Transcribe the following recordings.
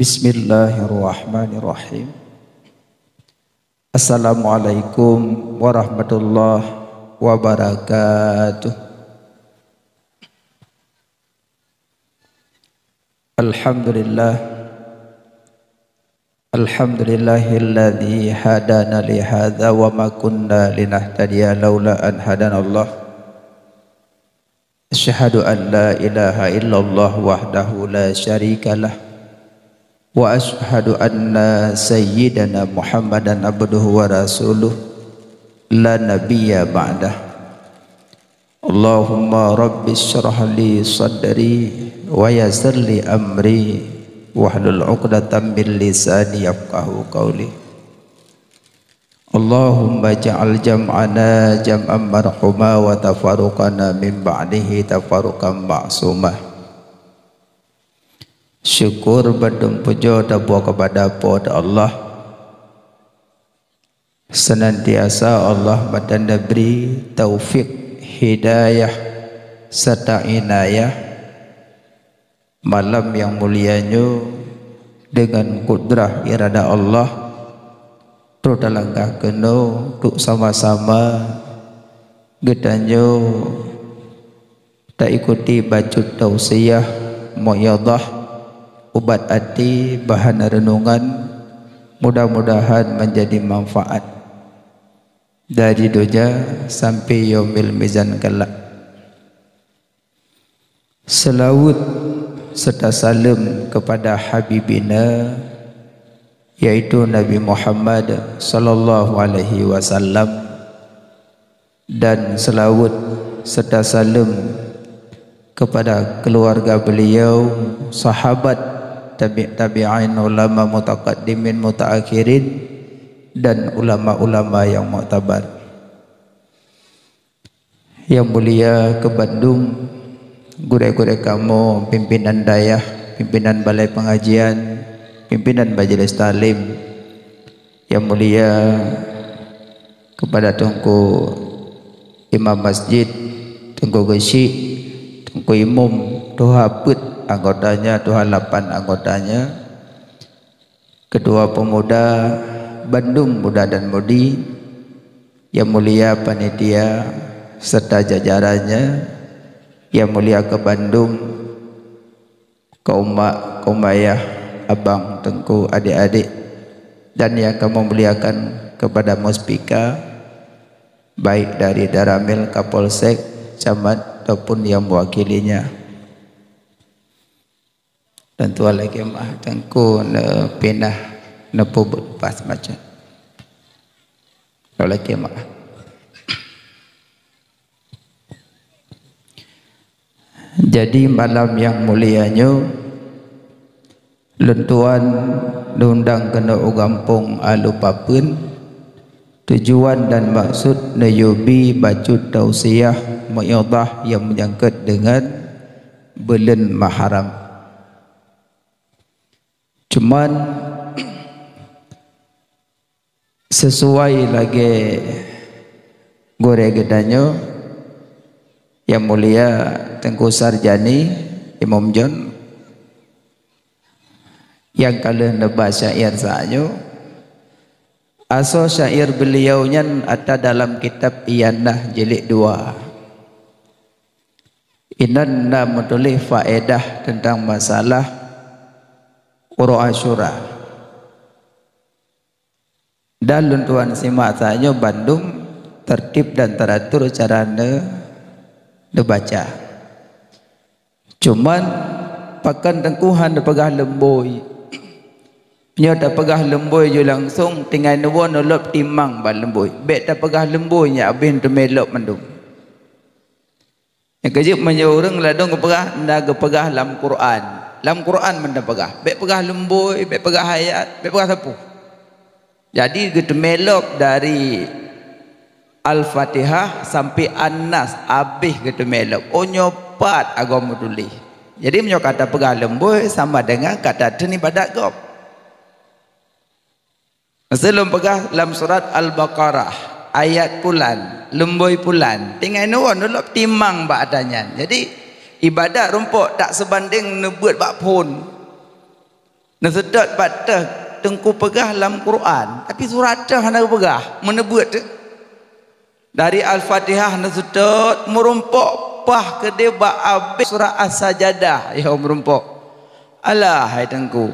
بسم الله الرحمن الرحيم السلام عليكم ورحمة الله وبركاته الحمد لله الحمد لله الذي هدانا لهذا وما كنا لنهتدي لولا أن هدانا الله أشهد أن لا إله إلا الله وحده لا شريك له wa ashhadu anna sayyidana Muhammadan abduhu wa rasuluh la nabiyya ba'dah Allahumma rabbi syrah li sadri wa yassir li amri wahlul 'uqdatam min lisani yafqahu qawli Allahumma ja'al jam'ana jam'an marhuma wa tafarruqana min ba'dihi tafarruqan ma'suma ma syukur badum pujo tabu kepada pod Allah senantiasa Allah badanda beri taufik hidayah serta inayah malam yang mulia nyu dengan kudrah irada Allah tu dalangkah kena duk sama-sama nyu tak ikuti baju tausiah muyadah ubat hati, bahan renungan mudah-mudahan menjadi manfaat dari doja sampai yomil mizan kelak. Selawut serta salam kepada Habibina yaitu Nabi Muhammad sallallahu alaihi wasallam dan selawat serta salam kepada keluarga beliau sahabat tabi'in ulama mutaqaddimin mutaakhirin dan ulama-ulama yang muktabar. Yang mulia ke Bandung, gure-gure kamu, pimpinan dayah, pimpinan balai pengajian, pimpinan majelis talim. Yang mulia kepada tungku Imam Masjid, tungku Gesik, tungku imam, Tuhaput, anggotanya, Tuhan lapan anggotanya. Kedua pemuda, Bandung Muda dan Mudi, Yang Mulia Panitia serta jajarannya, Yang Mulia ke Bandung, Kaumak, Kaumayah, Abang, Tengku, adik-adik, dan yang kamu muliakan kepada Muspika, baik dari Daramil, Kapolsek, Camat, ataupun yang mewakilinya dan tuan lagi mah tengku ne pindah ne pubut pas macam tuan lagi mah jadi malam yang mulia nyu, lentuan diundang kena ugampung alu papun tujuan dan maksud ne yubi baju tausiah mu'idah yang menyangkut dengan belen maharam. Cuman sesuai lagi goreng gedanya yang mulia Tengku Sarjani Imam John yang kala nebas syair saatnya asal syair beliau yang ada dalam kitab Iyanah Jilid dua inanna mudulih faedah tentang masalah Qura Asyura. dan luntuan simak tanya Bandung tertib dan teratur cara ne ne baca. Cuman pakan tengkuhan de pegah lemboi. Nyo ta pegah lemboi jo langsung tinggal nuwo nolop timang ban lemboi. Bek ta pegah lemboi nya abin tu melop mendung Yang kejip menyuruh orang ladung kepegah, nak kepegah dalam Quran dalam Quran benda pegah baik pegah lembut baik pegah hayat baik pegah sapu jadi kita melok dari Al-Fatihah sampai An-Nas habis kita melok oh nyopat agama tulis jadi menyok kata pegah lembut sama dengan kata tini badak gop Sebelum pegah dalam surat Al-Baqarah ayat pulan lembut pulan tinggal ini orang dulu timang baadanya. jadi ibadat rumput tak sebanding nebut bak pun nesedot patah tengku pegah dalam Quran tapi surat dah nak pegah menebut tu dari Al-Fatihah nesedot merumpuk pah ke deba abis surah As-Sajadah ya merumpuk Allah hai tengku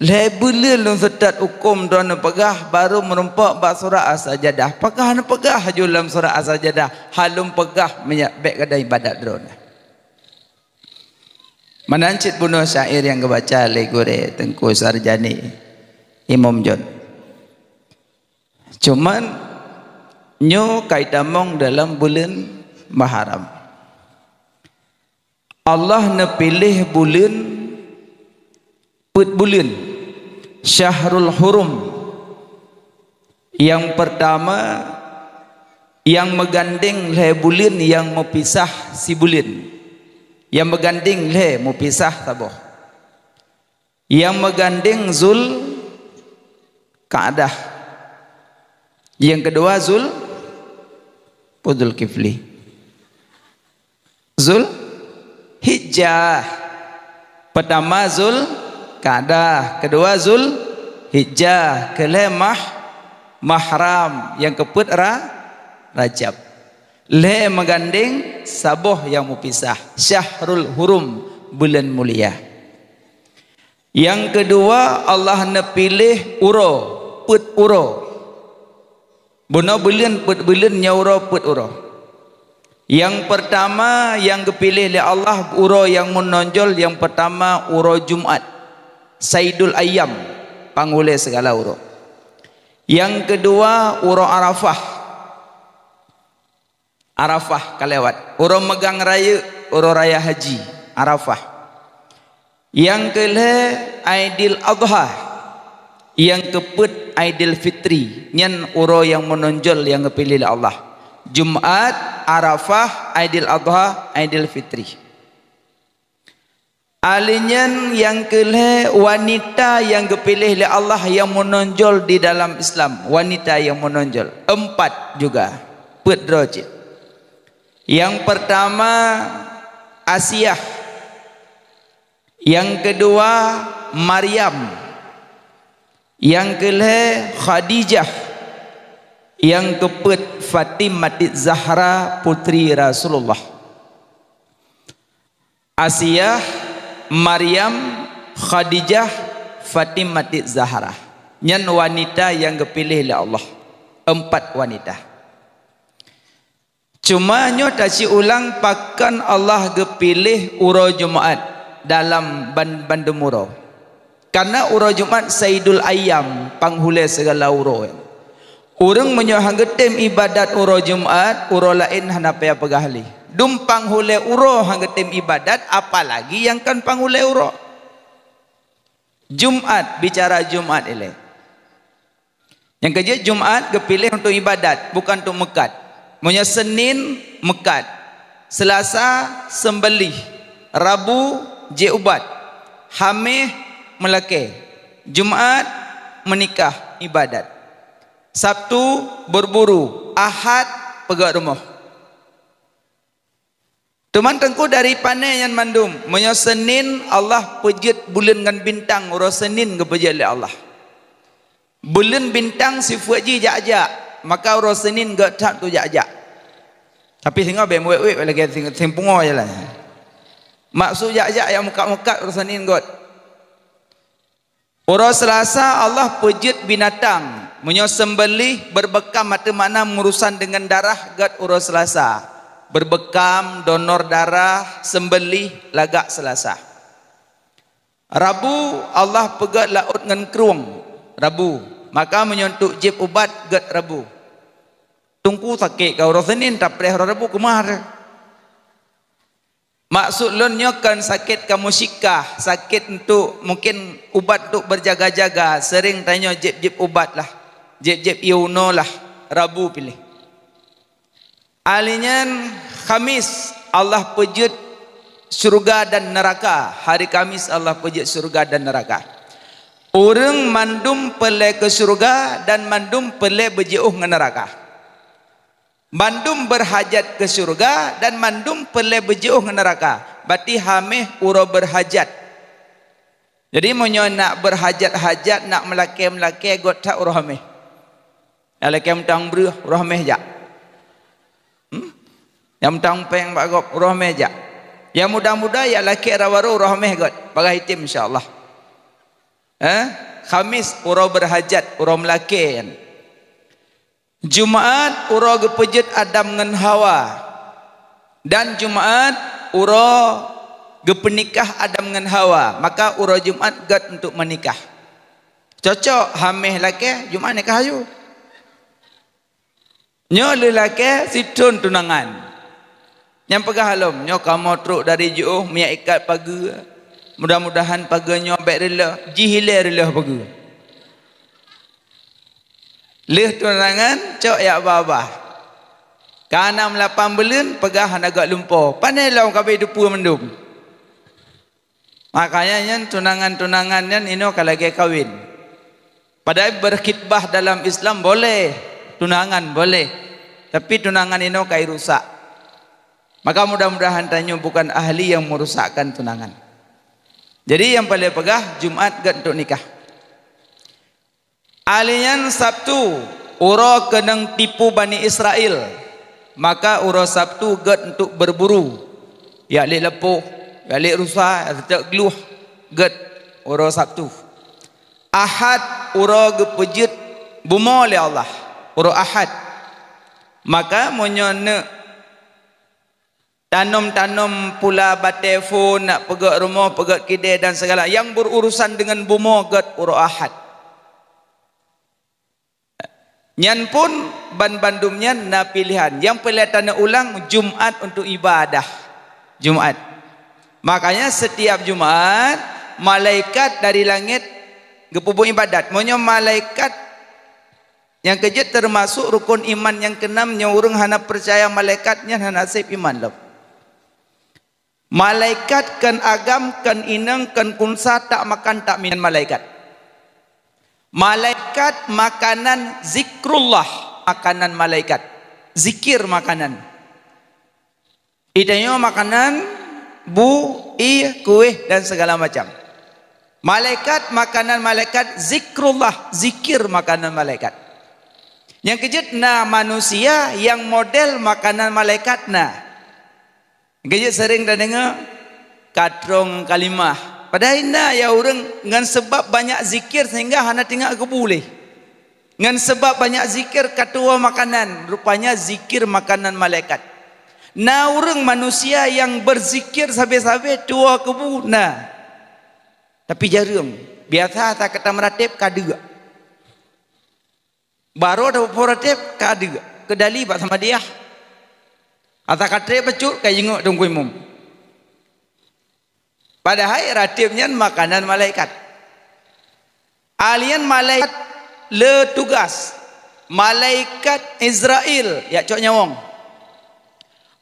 lebele lu sedot hukum dan nepegah baru merumpuk bak surah asajadah pegah nepegah pegah surah asajadah halum pegah menyak bek kedai ibadat drone. Menancit bunuh syair yang kebaca Legure Tengku Sarjani Imam John. Cuma nyu kaidamong dalam bulan Muharram. Allah nepilih bulan put bulan Syahrul Hurum yang pertama yang menggandeng le bulan yang mau pisah si bulan yang berganding le mu pisah taboh. yang berganding zul kaadah yang kedua zul Fudul kifli zul hijjah pertama zul kaadah kedua zul hijjah kelemah mahram yang keput ra rajab le menggandeng saboh yang mupisah syahrul hurum bulan mulia yang kedua Allah nepilih uro put uro buna bulan put bulan nyauro put uro yang pertama yang dipilih oleh Allah uro yang menonjol yang pertama uro Jumat Saidul Ayam panggulai segala uro yang kedua uro Arafah Arafah kelewat. Orang megang raya, orang raya haji. Arafah. Yang kele Aidil Adha. Yang keput Aidil Fitri. Yang orang yang menonjol yang kepilih Allah. Jumat, Arafah, Aidil Adha, Aidil Fitri. Alinya yang kele wanita yang kepilih oleh Allah yang menonjol di dalam Islam. Wanita yang menonjol. Empat juga. Put yang pertama Asiyah. Yang kedua Maryam. Yang kelima Khadijah. Yang keempat Fatimah Zahra putri Rasulullah. Asiyah, Maryam, Khadijah, Fatimah Zahra. Yang wanita yang dipilih oleh Allah. Empat wanita. Cuma nyotasi ulang pakan Allah gepilih uro Jumaat dalam band bandemuro. Karena uro Jumaat Saidul Ayam panghule segala uro. Urang menyohang getem ibadat uro Jumaat uro lain hanapaya pegahli. Dum panghule uro hang getem ibadat apalagi yang kan panghule uro. Jumaat bicara Jumaat ile. Yang kerja Jumaat gepilih untuk ibadat bukan untuk mekat. Maksudnya Senin Mekat Selasa Sembelih Rabu Jeubat Hamih Melekeh Jumaat Menikah Ibadat Sabtu Berburu Ahad Pegawai rumah Teman tengku dari panai yang mandum Maksudnya Senin Allah pejit bulan dengan bintang Orang Senin kepejit oleh Allah Bulan bintang si fuji jajak-jajak maka urus senin gak tak tu jajak tapi sehingga be muek wek lagi sing sing pungo jalan maksud jajak yang muka muka urus senin got urus selasa Allah pejut binatang menyo sembelih berbekam mata mana urusan dengan darah gak urus selasa berbekam donor darah sembelih lagak selasa Rabu Allah pegat laut dengan keruang Rabu maka menyentuh jib ubat get rebu tungku sakit kau rosenin tak pernah rebu kumar maksud lunnya nyokan sakit kamu sikah sakit untuk mungkin ubat untuk berjaga-jaga sering tanya jib-jib ubat lah jib-jib iuno lah rabu pilih alinya khamis Allah pejut surga dan neraka hari kamis Allah pejut surga dan neraka orang mandum pelai ke surga dan mandum pelai berjauh ke neraka mandum berhajat ke surga dan mandum pelai berjauh ke neraka berarti hamih ura berhajat jadi munyo nak berhajat-hajat nak melake-melake got tak ura hamih alake mentang beru ura hamih ja hmm? yang mentang peng bagop ura hamih ja yang muda-muda ya laki rawaru ura hamih got pagah itim insyaallah Eh? Khamis urau berhajat, urau melakin. Kan? Jumaat urau gepejet Adam dengan Hawa. Dan Jumaat urau gepenikah Adam dengan Hawa. Maka urau Jumaat gad untuk menikah. Cocok hamih laki Jumaat nikah ayu. Nyo lelaki situn tunangan. Yang pegah halom, nyo kamu truk dari jauh meyak ikat pagi. Mudah-mudahan paganya baik rela. Jihila rela paga. Leh tunangan, cok ya babah. Kanam lapan belen, pegah nagak lumpur. Panai lau kapai dupu mendung. Makanya yang tunangan-tunangan yang ini kalau lagi kawin. Padahal berkhidbah dalam Islam boleh. Tunangan boleh. Tapi tunangan ini kai rusak. Maka mudah-mudahan tanya bukan ahli yang merusakkan tunangan. Jadi yang paling pegah Jumat gak untuk nikah. Alian Sabtu uro kenang tipu bani Israel maka uro Sabtu gak untuk berburu. Ya lek lepo, ya lek rusa, ya tetek gluh gak uro Sabtu. Ahad uro gepujit bumo le Allah uro Ahad. Maka monyone tanam-tanam pula batefun nak pegak rumah pegak kide dan segala yang berurusan dengan bumo gat urahat nyan pun ban bandumnya na pilihan yang pelihatannya ulang Jumat untuk ibadah Jumat makanya setiap Jumat malaikat dari langit gepubu ibadat monyo malaikat yang kejut termasuk rukun iman yang keenam nyurung hana percaya malaikatnya hana sip iman lah Malaikat kan agam kan inang kan kunsa tak makan tak minum malaikat. Malaikat makanan zikrullah makanan malaikat. Zikir makanan. Itanya makanan bu, i, kuih dan segala macam. Malaikat makanan malaikat zikrullah zikir makanan malaikat. Yang kejut na manusia yang model makanan malaikat nah kita sering dah dengar kadrong kalimah. Padahal ini ya orang dengan sebab banyak zikir sehingga hana tinggal ke boleh. Dengan sebab banyak zikir katua makanan. Rupanya zikir makanan malaikat. Na orang manusia yang berzikir sampai-sampai tua kebu. Nah. Tapi jarum. Biasa tak kata meratip kadua. Baru ada meratip kadua. Kedali buat sama dia. Atau kata dia pecuk, kaya jenguk dong kuimum. Padahal ratibnya makanan malaikat. Alien malaikat le tugas. Malaikat Israel, ya cok nyawong.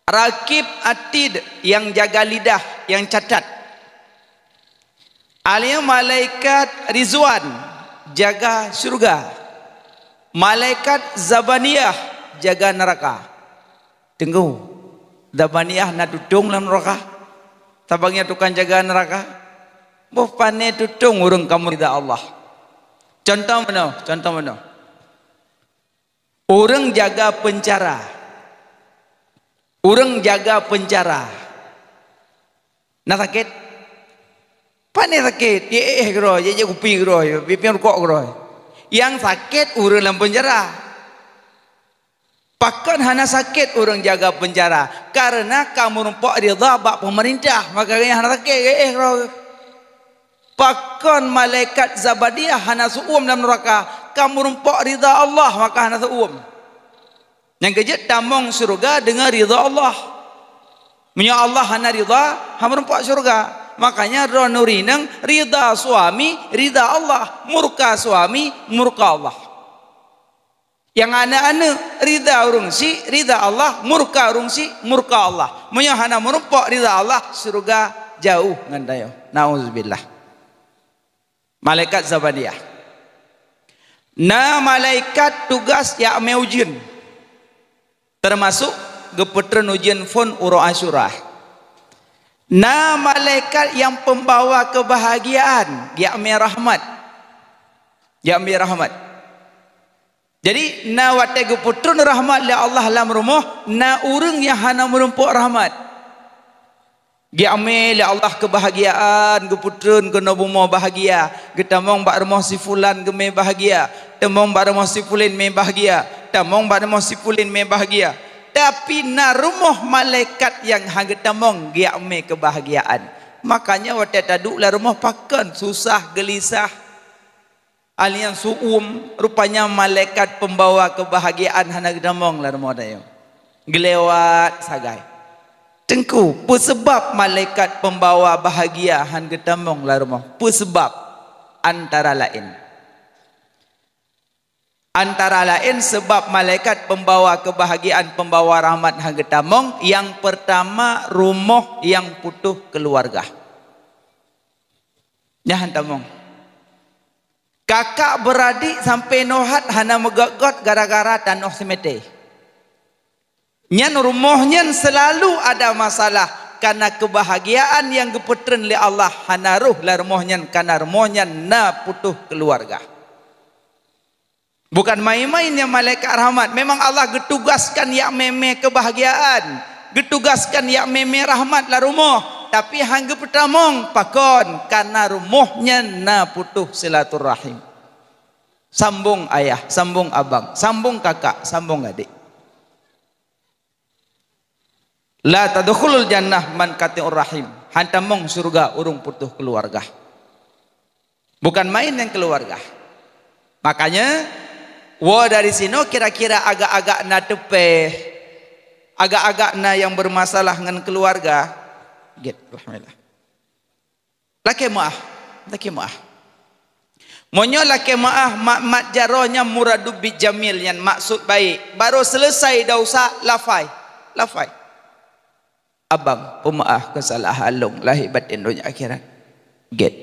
Rakib atid yang jaga lidah, yang catat. Alien malaikat Rizwan, jaga surga. Malaikat Zabaniyah, jaga neraka. Tengok. Dabaniah na dudung lan neraka. Tabangnya tukang jaga neraka. Buh pane dudung urung kamu tidak Allah. Contoh mana? Contoh mana? Orang jaga penjara. Orang jaga penjara. Na sakit? Pane sakit. Ye eh kro, ye kupi kro, bibir rokok kro. Yang sakit urang dalam penjara. Pakan hana sakit orang jaga penjara karena kamu rempok rida bak pemerintah maka kena hana sakit ke eh kau pakan malaikat zabadiah hana suum dalam neraka kamu rumpak rida Allah maka hana suum yang kerja tamong surga dengan rida Allah punya Allah hana rida hamu rumpak surga makanya ronurineng rida suami rida Allah murka suami murka Allah yang ana-ana ridha urung si ridha Allah murka urung si murka Allah munya hana ridha Allah surga jauh ngan dayo naudzubillah malaikat zabadiah na malaikat tugas ya meujin termasuk gepetren ujian fon uro asyura na malaikat yang pembawa kebahagiaan ya merahmat ya merahmat rahmat jadi na wategu putrun rahmat li Allah lam rumuh na urung yang hana merumpuk rahmat. Gi amil Allah kebahagiaan gu putrun gu nobumo bahagia. Getamong bak rumah si fulan gu me bahagia. Temong bak rumah si fulin me bahagia. Temong bak rumah si fulin me bahagia. Tapi na rumah malaikat yang hang getamong gi amil kebahagiaan. Makanya wate taduklah rumah pakan susah gelisah. Ali yang suum rupanya malaikat pembawa kebahagiaan hanak damong lah rumah dayo gelewat sagai tengku pesebab malaikat pembawa bahagia han getamong lah rumah pesebab antara lain antara lain sebab malaikat pembawa kebahagiaan pembawa rahmat han getamong yang pertama rumah yang putuh keluarga Ya, hantamong. Kakak beradik sampai nohat hana megagot gara-gara tanah semete. Nyan rumahnya selalu ada masalah karena kebahagiaan yang geputren oleh Allah hana ruh la rumahnya karena rumahnya na putuh keluarga. Bukan main mainnya yang malaikat rahmat. Memang Allah getugaskan yang meme kebahagiaan. Getugaskan yang meme rahmat la rumah tapi hangga pertamong pakon karena rumuhnya na putuh silaturahim sambung ayah sambung abang sambung kakak sambung adik la tadkhulul jannah man qati'ur rahim hantamong surga urung putuh keluarga bukan main yang keluarga makanya wo dari sino kira-kira agak-agak na tepeh agak-agak na yang bermasalah dengan keluarga get alhamdulillah laki maah laki maah monyo laki maah mak mat jarohnya muradu bijamil yang maksud baik baru selesai dah usah lafai lafai abang pemaah kesalahan long lahir batin dunia akhirat get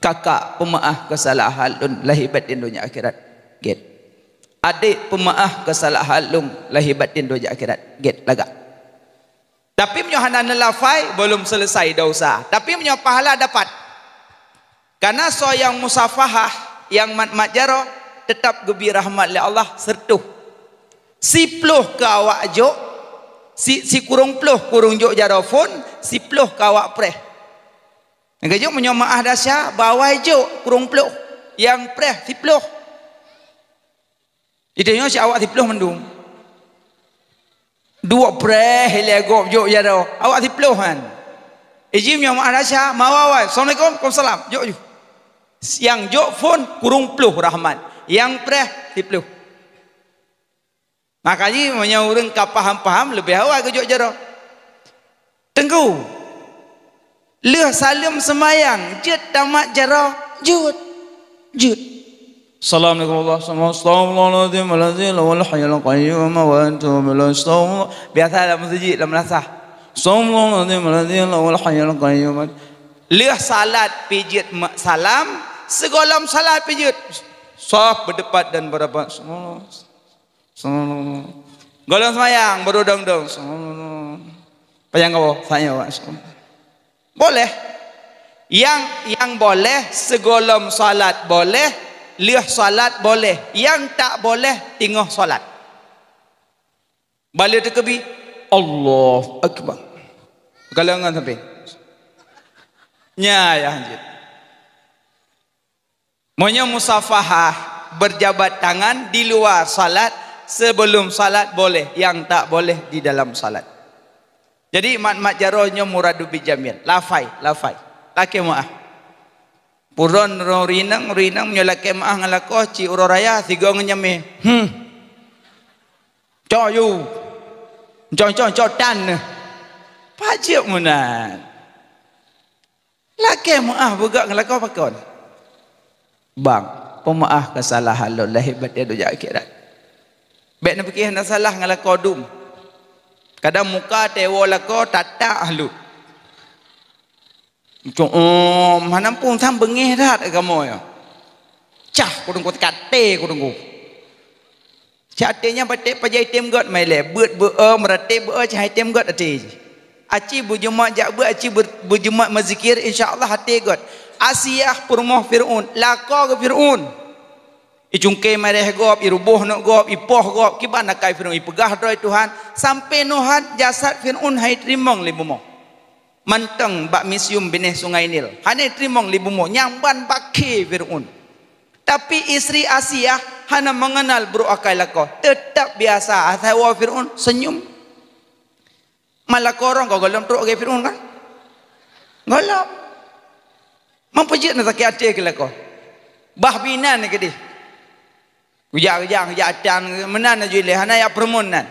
kakak pemaah kesalahan long lahir batin dunia akhirat get adik pemaah kesalahan long lahir batin dunia akhirat get lagak tapi punya hanan lafai belum selesai dah usah. Tapi punya pahala dapat. Karena so yang musafahah yang mat mat jaro tetap gembira rahmat le Allah sertuh. Si peluh ke awak jo, si si kurung peluh kurung jo jaro fon, si peluh ke awak preh. Yang kejo punya maah dasya bawa jo kurung peluh yang preh si peluh. Itu nyo si awak si peluh mendung dua preh lego jo ya do awak tiplohan ejim eh, yang ada mawawai assalamualaikum kumsalam jo jo yang jo fon kurung pluh rahmat yang preh tipluh makanya menyaurung ka paham-paham lebih awak ke jo jaro ya tengku leh salim semayang jet tamat jaro ya jut jut السلام عليكم الله سمع استغفر الله العظيم الذي له الحي القيوم وانتم الى استغفر بيات هذا مزجي لما نسى استغفر الله العظيم الذي له الحي القيوم ليه صلاه بيجيت سلام segolam salat pijit sah berdepat dan berapa semua semua golam semayang berudang dong semua payang kau saya wa boleh yang yang boleh segolam salat boleh lih salat boleh yang tak boleh tengah salat balik tekebi Allah akbar kalangan sampai nyaya anjir Maunya musafahah berjabat tangan di luar salat sebelum salat boleh yang tak boleh di dalam salat. Jadi mat mat jarohnya muradu bijamin. Lafai, lafai. Laki muah. Puron ro rinang, rinang nyolak kemah ngalakoh ci uro raya tiga ngenyame. Hmm. Coyu. Jong jong tan, Pajuk munan. Lakem ah bugak ngalakoh pakon. Bang, pemaah kesalahan lo lahir badai doja akhirat. Bek nak pikir nak salah ngalakoh dum. Kadang muka tewo lakoh tatak halu. Jom, oh, mana pun tak bengih dah ada kamu ya. Cah, kau tunggu tak te, kau tunggu. Cah tehnya bete pajai tem god mai le, buat bua eh, merate bua eh, cah tem god ati. Aci bujuma jak bua aci bujuma mazikir, insya Allah hati god. Asiyah purmoh firun, lako ke firun. Ijung ke mai leh gop, iruboh nak gop, ipoh gop, kiban nak kai firun, ipegah doi Tuhan. Sampai nohat jasad firun hai trimong limumoh manteng bak misium benih sungai Nil. Hanya trimong libumu, nyamban pakai Fir'un. Tapi isteri Asia hanya mengenal berakai lako. Tetap biasa. Asawa Fir'un senyum. Malah korong kau golong teruk ke Fir'un kan? Golong. Mempujuk nak sakit hati ke lako. Bah binan ke dia. Ujang-ujang, ujang-ujang. Menang nak jilai. Hanya yang permunan.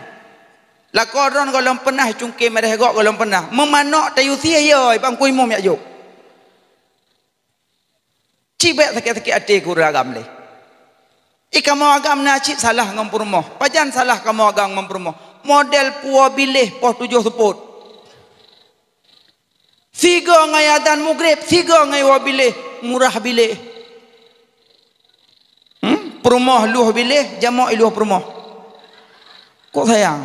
La koron kalau pernah cungki mereka gok kalau pernah memanok tayu sih yo, ibang kui mum ya eh, yuk. Cibe sakit sakit ade guru agam le. Ika mau agam na cip salah ngempurmo, pajan salah kamu agam ngempurmo. Model puo bilih poh tujuh sepot. Tiga ngayadan mugrib, tiga ngaywa bilih, murah bilih. Hmm? Perumah luah bilih, jamak luah perumah. Kok sayang?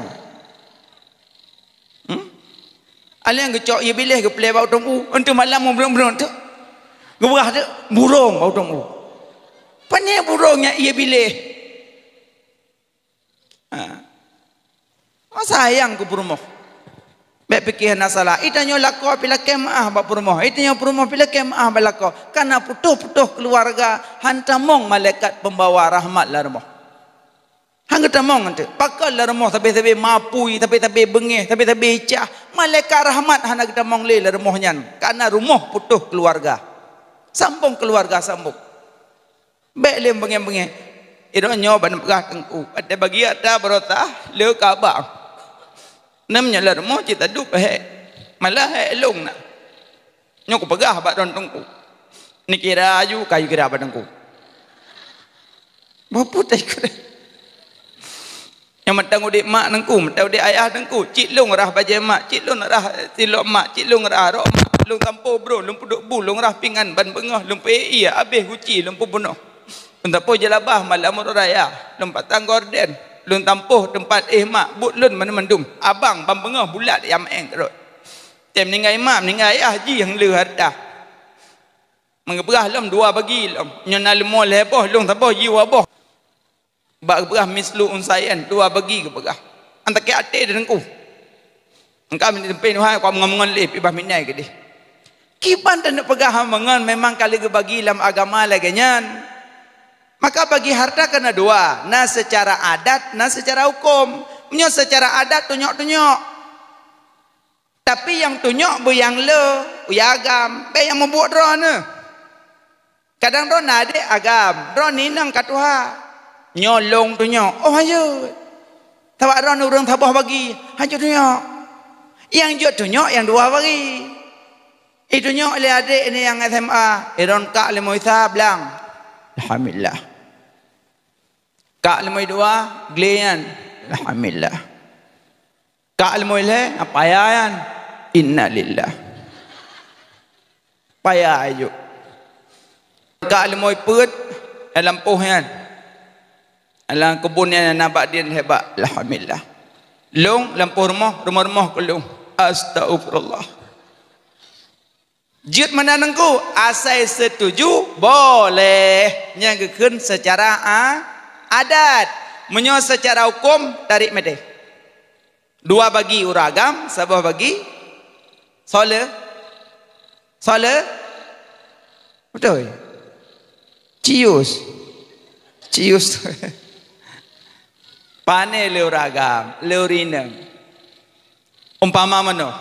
Alang gecok ye bilih ke pelai bau tong u. Entu malam mo belum belum tu. Gebah tu burung bau tong u. Panye burungnya ye bilih. Ha. Oh sayang ke burung Bek pikir nasalah. Itanya lako pila kemah bau burung Itanya burung pila kemah bau lako. Karena putuh-putuh keluarga hantamong malaikat pembawa rahmat lah rumah. Hang kata mong ente. Pakal lah remoh tapi-tapi mapui, tapi-tapi bengih, tapi-tapi icah. Malaikat rahmat hang kata mong le lah remohnya. Karena rumah putuh keluarga. Sambung keluarga sambung. Baik le bengih-bengih. Eh, Ia nyo ban pegah tengku. Ada bagi ada berota leh kabar. Namanya lah remoh cita dupe hek. Eh, eh. Malah he long nak. Nyo ku pegah bak don tengku. Nikira kira ayu kayu kira badengku. Bapak tak ikut yang matang udik mak nengku matang udik ayah nengku cik long rah bajai mak cik long rah eh, silok mak cik long rah rok mak long tampo bro long puduk bu long rah pingan ban bengah long pei abeh huci, long pu bunuh long tampo jelabah malam ur raya long patang gorden long tampu tempat eh mak but long mana mendum abang ban bengah bulat yang main kerut tem ningai mak ningai ayah ji yang leh harta mengeberah long dua bagi long nyonal mol heboh long tampo jiwa boh Berah mislu unsayan dua bagi ke berah. Anta ke ate de nengku. Engka min tempe ni hai kau mengamun le pi bah minai ke de. Kipan dan nak pegah mengan memang kali ke bagi dalam agama lagenyan. Maka bagi harta kena dua, na secara adat, na secara hukum. Menyo secara adat tunyok-tunyok. Tapi yang tunyok bu yang le, agam, be yang membuat drone. Kadang drone ada agam, drone ni nang katuhah nyolong dunia oh ayo tawak ron urang tabah bagi hajo dunia yang jo dunia yang dua bagi itu nyo le ade ini yang SMA iron kak le moisa blang alhamdulillah kak le moi dua glean alhamdulillah kak le moi le apa yaan inna lillah paya ayo ka le moi put dalam dalam kebun yang nampak dia hebat alhamdulillah long lampu rumah rumah-rumah kelung astagfirullah Jut mana nengku asai setuju boleh nyanggekeun secara ha? adat menyo secara hukum tarik medeh dua bagi uragam sebuah bagi sole sole betul cius cius Pane leur agam, leur rina. Umpama mana?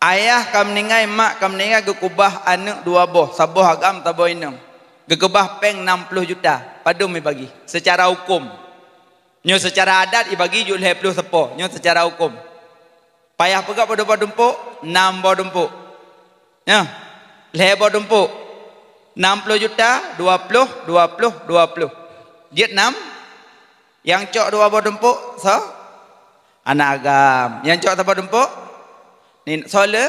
Ayah kam ningai, mak kam ningai kekubah anak dua boh. Sabah agam, sabah inam. Kekubah peng 60 juta. Padu mi bagi. Secara hukum. Nyo secara adat, i bagi juleh puluh sepo. Nyo secara hukum. Payah pega pada pada dumpuk, enam bawa dumpuk. Ya, leh bawa dumpuk. Enam puluh juta, dua puluh, dua puluh, dua puluh. Vietnam, yang cok dua buah dempuk, so? Anak agam. Yang cok tak buah dempuk? Ni, sole?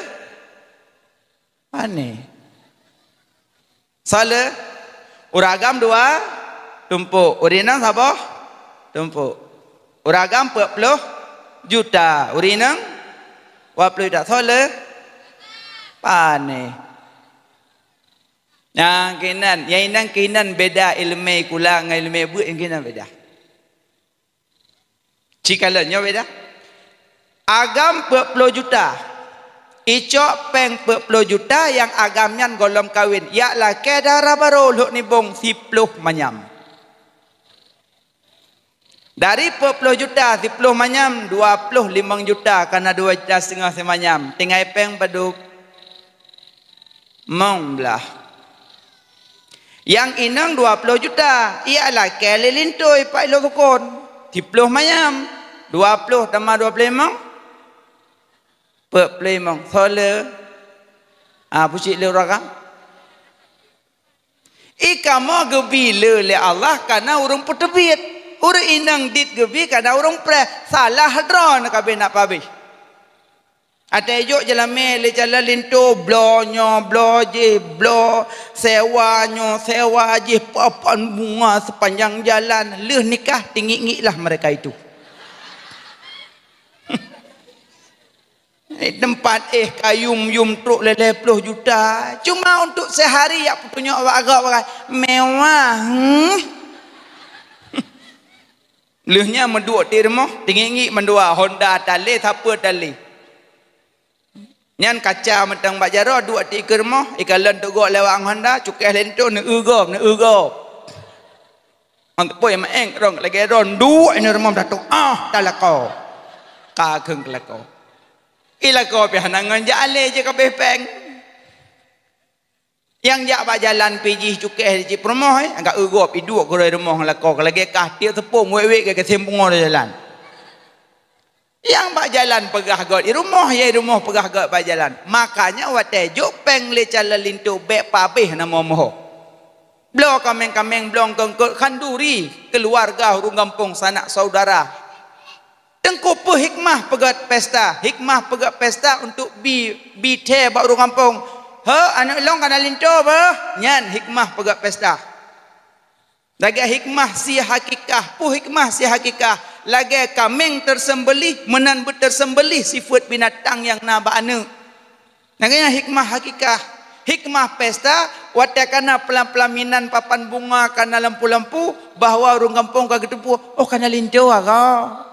Mana? Sole? Uragam dua? dempuk, Urina sabo dempuk. Uragam 40 juta. Urina? 20 juta. Sole? Pane. Yang kinan. Yang inan beda ilmu kula dengan ilmu yang kinan Beda. Cikalanya beda. Agam berpuluh juta. Icok peng berpuluh juta yang agamnya golong kawin, Ya lah kedara baru luk ni bong sipluh manyam. Dari 40 juta, 10 manyam, limang juta karena dua juta setengah semanyam. tengah peng padu mong belah. Yang inang dua puluh juta, ialah kelilintoy pak ilo kukun. 10 manyam, Dua 20 tambah puluh 45 sole ah pucik le orang kan? ika mau gebi le le Allah karena orang petebit orang inang dit gebi karena orang pre salah dron ka nak pabe ada ejok jalan me le jalan lintu, blonyo bloje blo sewa nyo sewa je papan bunga sepanjang jalan Leh nikah tinggi lah mereka itu Ini tempat eh kayum yum truk lele puluh juta. Cuma untuk sehari yang punya agak-agak mewah. Hmm? Lehnya mendua tirmo, tinggi mendua Honda tali, apa tali. Nian kaca matang bajaro dua ti tiga mo ikalan tu gok lewat Honda cukai lentu ni ugo ni ugo. Antepoi mah eng rong lagi ron dua ini rumah datuk ah dalakau kageng kelako ilako pi hanangan ja ale je ka bepeng yang ja ba jalan piji cukai di promoh eh angka ugo pi dua gore rumah lako kelage ka tiap tepung wewe ke kesempung ore jalan yang ba jalan pegah god di rumah ya rumah pegah god ba jalan makanya wate jopeng le calon lintu be pabeh namo moh Blok kameng kameng blong kengkut kanduri keluarga rumah kampung sanak saudara Tengku pe hikmah pegat pesta. Hikmah pegat pesta untuk bi bi te ba urang kampung. Ha anak long kana linco ba? Nyan hikmah pegat pesta. Lagi hikmah si hakikah, pu hikmah si hakikah. Lagi kaming tersembelih, menan bertersembelih sifat binatang yang na ba anu. Nangnya hikmah hakikah, hikmah pesta watakana pelam pelaminan papan bunga kana lampu-lampu bahwa urang kampung ka gitu Oh kana linco ah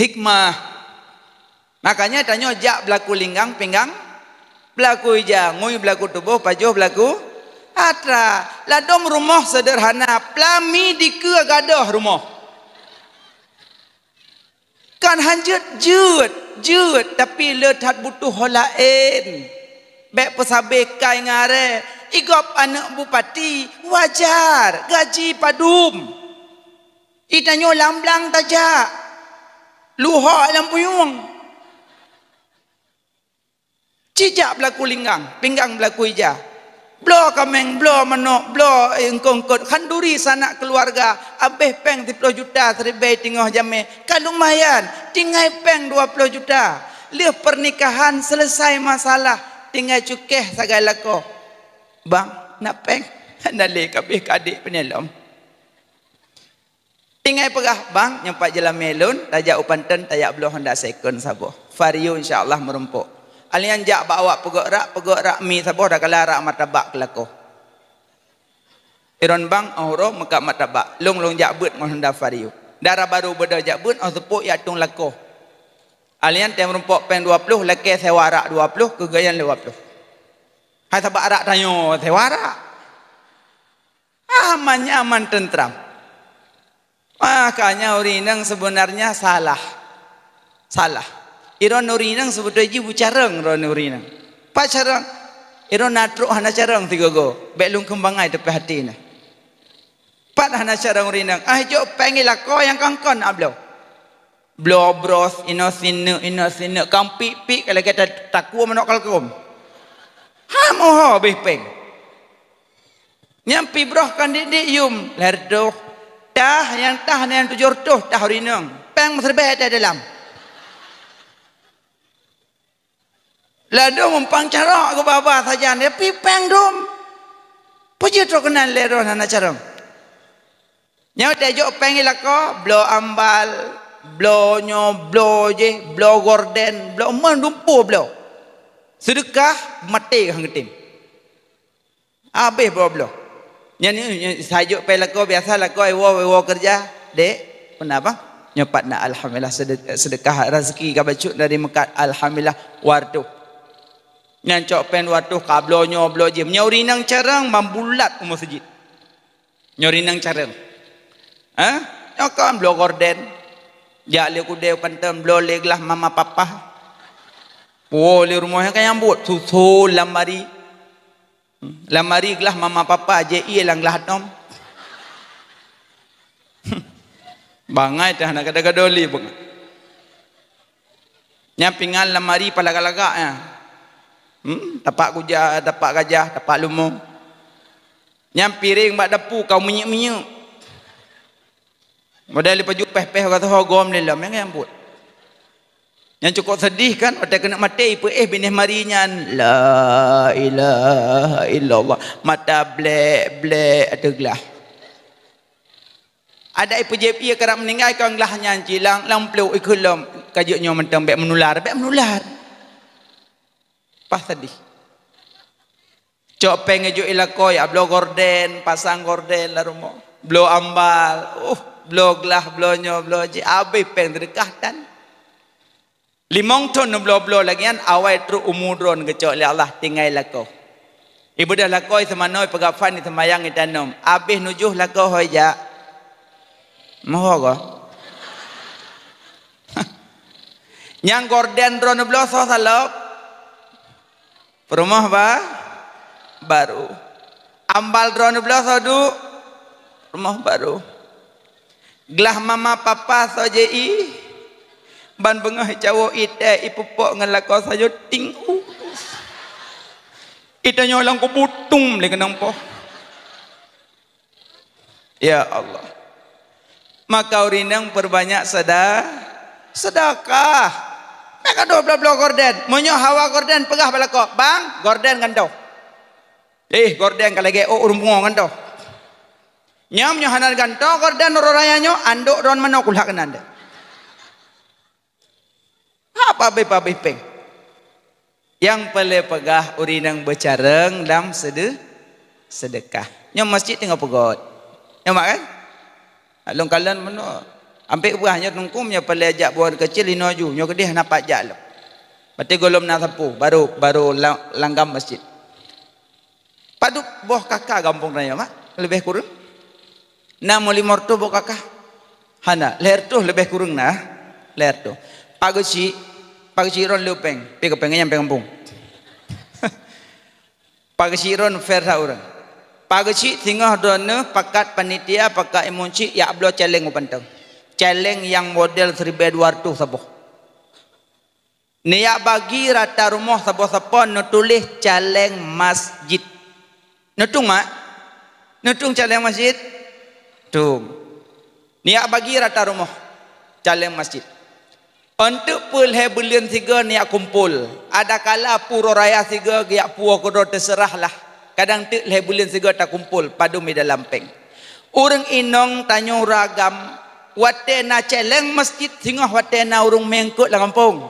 hikmah. Makanya tanya jak belaku linggang pinggang belaku hijau, ngui belaku tubuh, pajuh belaku. hatra. Ladom rumah sederhana, plami dike gadah rumah. Kan hanjut jut, jut tapi letak butuh holain. Bek pesabe kai ngare, igop anak bupati wajar gaji padum. Itanyo lamblang tajak. Luha alam puyung. Cicak berlaku lingang, Pinggang berlaku hijau. Blah kameng, blah menok, blah engkongkot. Kanduri sana keluarga. Habis peng 10 juta, seribai tengah jame. Kan lumayan. Tinggai peng 20 juta. Lih pernikahan selesai masalah. Tinggai cukih segala kau. Bang, nak peng? Nalik habis kadik penyelam. Tinggal pegah bang nyempat jelah melon tajak upan ten tajak belah honda second sabo, Vario insyaallah merumpuk. Alian jak bawa pegok rak pegok rak mi sabo dah kala rak martabak kelako. Iron bang ahuro meka martabak. Long long jak but honda vario. Darah baru beda jak but oh sepuk ya tung lako. Alian tem rumpuk pen 20 leke sewa rak 20 kegayan 20. Hai sabak rak tanyo oh, sewa rak. Aman nyaman tentram. Makanya ah, orang ini sebenarnya salah. Salah. Iron urinang sebetulnya ibu carang iron urinang. Pak carang. Iron natruk hana carang tiga go. Belum kembangai depan hati ini. Pak hana carang ini. Ah jok pengil lah kau yang kongkon nak ah, belau. Blobros ino sinu ino sinu. Kau pik pik kalau kata takwa menokal kum. Ha moho bih peng. Nyampi broh kan yum. Lerdoh Dah yang dah yang tujuh tuh dah rinung. Peng masih baik dah dalam. Lalu mumpang carok ke bawah saja. ni, pi peng dum. Puji tu kenal leroh nana carok. Nyawa dia jok pengi lako. Blo ambal. Blo nyo. Blo je. Blo gorden. Blo man dumpu blo. Sedekah mati ke hangetim. Habis blo? blok. Yang ni sajuk pai lekau biasa lekau ai wow wow kerja. Dek, kenapa? Nyopat nak alhamdulillah sedekah, sedekah rezeki ka bacuk dari Mekat. Alhamdulillah wardu. Yang cok pen wardu kablonyo bloji. Nyori nang cerang mambulat umur masjid. Nyori nang cerang. Ha? Nyokan blo gorden. Ya le ku de pantem blo leglah mama papa. Wo le rumah kan yang buat susu lamari. Lamari gelah mama papa aje iya lah nom. Bangai dah nak kada kadoli pun. Nya pingal lamari palaga-laga ya. Hmm, tapak kuja, tapak gajah, tapak lumung. Nya piring bak dapu kau menyek-menyek. Modal lepas peh peh kata ho gom lelam yang kan, ambut yang cukup sedih kan mata kena mati ipa eh binih marinya, la ilaha illallah mata blek blek ada gelah ada ipa jep ia kerap meninggal kau gelah nyanci lang lang pelu ikulam kajuknya mentang baik menular baik menular pas sedih Cope ngejuk ilakoy, ya, ablo gorden, pasang gorden lah rumah. Blo ambal, uh, blo gelah, blo nyo, blo je. Abis pengen terdekah Limong tu nublo-blo lagi kan awal tru umudron kecok li Allah tinggal lako. Ibu dah lako semanoi pegafan di semayang di tanom. Abis nujuh lako hoja. Mohon ko. Yang gorden tu nublo so salop. Rumah ba baru. Ambal tu nublo so du rumah baru. Gelah mama papa so je ban bengah cawo ite ipupok ngan lako sayo tingku uh. ite nyolang ko butung le kenang po ya Allah maka urinang perbanyak sedah sedekah maka do bla bla gorden monyo hawa gorden pegah balako bang gorden ngando eh gorden kalai kalege o oh, urumpung ngando nyam nyohanan ganto gorden roro rayanyo anduk ron menokulak kenande apa bepa peng? Yang paling pegah urin yang bercarang dalam sedekah. sedekah. Yang masjid tengah pegot. Yang mak kan? Alun kalan mana? Ambil buahnya tungkum yang paling ajak buah kecil lino ju. Yang gede nak pajak lo. Mati golom nak sapu baru baru langgam masjid. Padu boh kakak kampung raya mak lebih kurang. Nah mau lima boh kakak. Hana leher tu lebih kurang nah leher tu. Pagi si Pak Siron lu peng, pika pengen yang pengampung. Pak Siron fair saura. Pak Si tengah dona pakat panitia pakat emosi ya ablo celeng upanteng. Celeng yang model seribu dua ratus sabo. Niat bagi rata rumah sabo sabo nutulih celeng masjid. Nutung mak, nutung celeng masjid. Tung. Niat bagi rata rumah celeng masjid. Untuk pul hai bulan tiga ni aku kumpul. Adakala pura raya tiga, gaya pura kudu terserah lah. Kadang tu hai tiga tak kumpul, padu mi dalam peng. Orang inong tanya ragam, wate na celeng masjid tengah wate na urung mengkut lah kampung.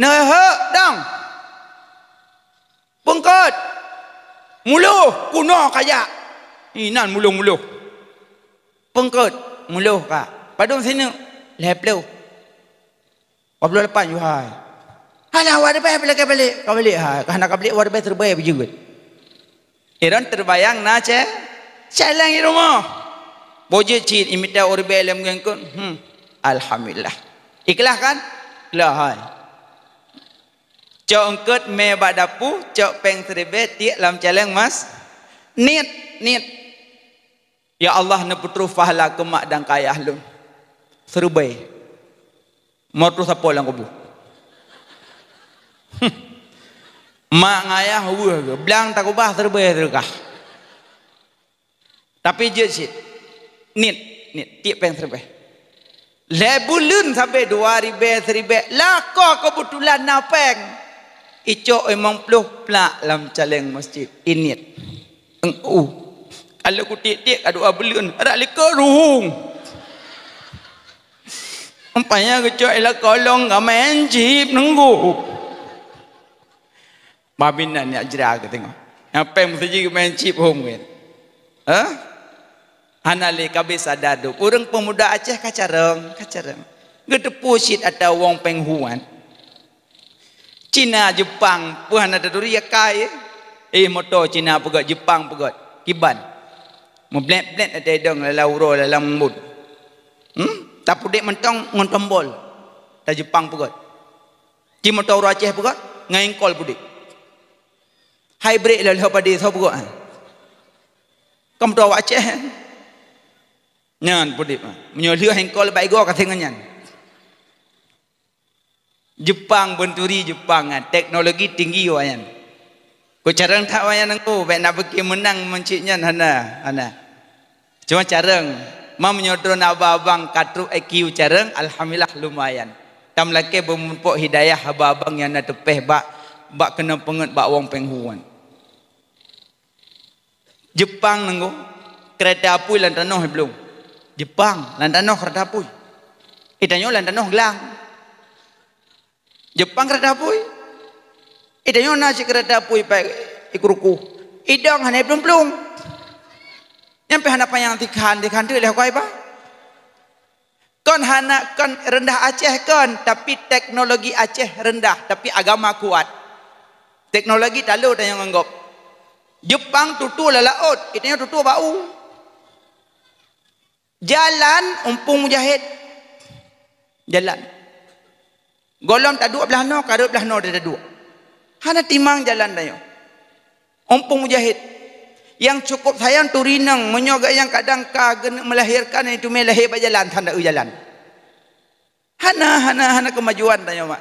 ha dong. Pungkut. Mulu kuno kaya. Inan mulu-mulu. Pungkut mulu ka. Padu sini leplu. 48 you hai. Hai lah wadah bayar balik balik. Kau balik hai. Kau nak balik wadah bayar terbayar pergi kot. Iran terbayang na cha. Challenge rumah. Boje cit imita urbe lem gengkon. Hmm. Alhamdulillah. Ikhlas kan? Ikhlas hai. Cok engkut me badapu, cok peng seribe ti lam challenge mas. Niat, niat. Ya Allah ne putru fahla kemak dan kayah lu. Serubai. Mertu sapa lang kubu. Mak ngayah uh, belang tak ubah terbeh terukah. Tapi je sit. Nit, nit tiap pen terbeh. Lebulun sampai dua ribu, seribu. Lako kebetulan napeng. Ico emang peluh pelak dalam caleng masjid. ini? Engu. Uh. Kalau kutik-tik, aduh abelun. Rak lika ruhung. Nampaknya kecoh ialah kolong ramai encik nunggu, Babi nak ni ajrah ke tengok. Apa yang mesti jika main encik pun mungkin. Ha? Anali kabis adadu. Orang pemuda Aceh kacarang. Kacarang. gede pusit ada wong penghuan. Cina, Jepang. pun ada duri ya kai. Eh? eh motor Cina pegat. Jepang pegat. Kiban. Membelak-belak ada hidung dalam urut dalam mood. Hmm? Tak dek mentong ngon tombol. Dari Jepang pegot. Ti mentong ura Aceh pegot. Ngengkol budek. Hybrid lah lihat pada dia. pegot. Eh. Kau mentong ura Aceh. Eh. Nyan budek. Eh. Menyolah hengkol baik gua kata dengan nyan. Jepang benturi Jepang Teknologi tinggi wayan. Ko carang tak wayan aku, baik nak pergi menang mencik hana, hana. Cuma carang, mau menyodron abang-abang katru IQ cereng alhamdulillah lumayan dan lelaki bermumpuk hidayah abang yang nak tepeh bak bak kena pengut bak wong penghuan Jepang nunggu kereta apui lantanoh belum Jepang lantanoh kereta apui kita eh, nyo lantanoh gelang Jepang kereta apui kita eh, nyo nasi kereta apui pak ikruku idang eh, hanya belum-belum yang pihak apa yang tikan, tikan tu lah kau apa? Kon hana kon rendah Aceh kon, tapi teknologi Aceh rendah, tapi agama kuat. Teknologi dah lalu dah yang anggap. Jepang tutu lah laut, kita yang tutu bau. Jalan umpung mujahid, Jalan. Golong tak dua belah no, kadut belah no ada dua. Hana timang jalan dah yo. Umpung mujahid yang cukup sayang tu rinang menyoga yang kadang ka melahirkan itu melahir berjalan tak ada jalan hana hana hana kemajuan tanya mak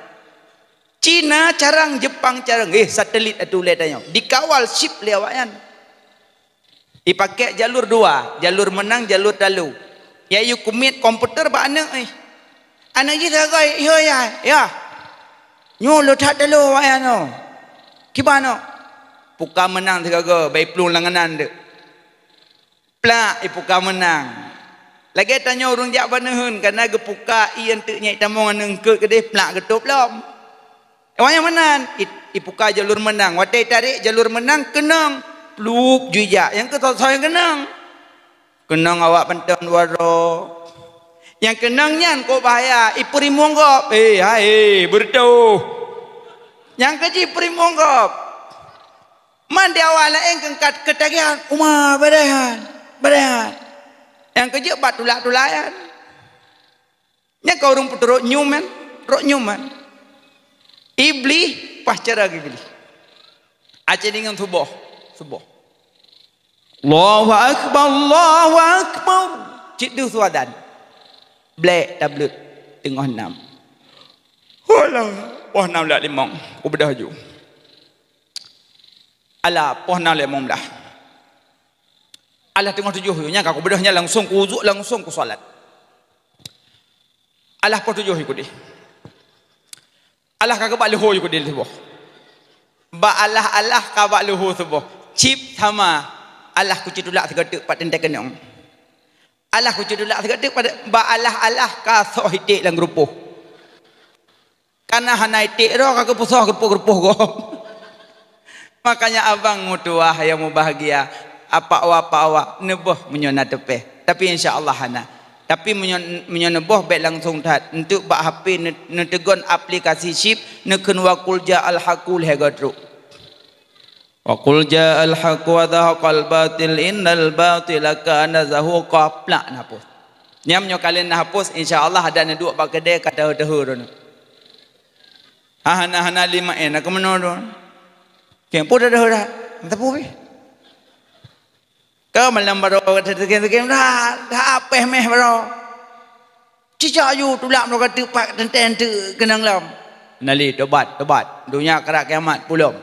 Cina carang Jepang carang eh satelit itu leh tanya dikawal ship lewayan dipakai jalur dua jalur menang jalur talu ya you kumit komputer ba anak eh anak ji sarai ya ya ya nyolo tak talu wayan no kibano Puka menang ke, Baik pelu langanan dia Pelak i puka menang Lagi tanya orang jak mana hun Kerana ke puka i yang tak nyai tamu Kena ke dia pelak ke tu pelam Orang eh, yang menang I puka jalur menang Watai tarik jalur menang kenang Peluk jujak Yang ke sosok yang kenang Kenang awak pantang waro Yang kenangnya nyan kau bahaya I perimung Eh hai bertuh Yang kecil perimung Mandi awal lah yang kengkat ketagihan. Umar berehan. Berehan. Yang kerja buat tulak-tulayan. Yang kau rumput rok nyuman. Rok nyuman. Iblis pacara ke pilih. Aceh dengan subuh. Subuh. Allahu Akbar, Allahu Akbar. Cik tu suadan. Black, tablet. Tengah enam. Alah. Wah enam lak limang. Kau bedah juga ala pohna le mumlah ala tengah tujuh nya aku bedahnya langsung ku wuduk langsung ku solat ala ko tujuh iku di ala ka kebal ho iku di tu ba ala ala ka ba lu ho Cip sama ala ku cedulak segedek pat tentek kenong ala ku cedulak segedek pat ba ala ala ka so hitik lang rupo kana hanai tik ro ka ke pusah ke pok rupo Makanya abang mutuah yang mau bahagia. Apa awak apa awak neboh menyona tepe. Tapi insya Allah hana. Tapi menyona neboh baik langsung tak. Untuk pak HP nutegon aplikasi chip neken wakul al hakul hegadru. Wakul al hakul dah kal batil innal batil akan zahu kapla napus. Yang menyo kalian napus insya Allah ada neduk bak kedai kata dahurun. Hana hana lima enak eh, menurun. Kem pun dah dah. Entah pun. Kau malam baru kata tu kem tu dah dah apa meh baru. Cicak ayu tulak mereka tu pak tenten tu kenang lam. Nali tobat tobat. Dunia kerak kiamat pulang.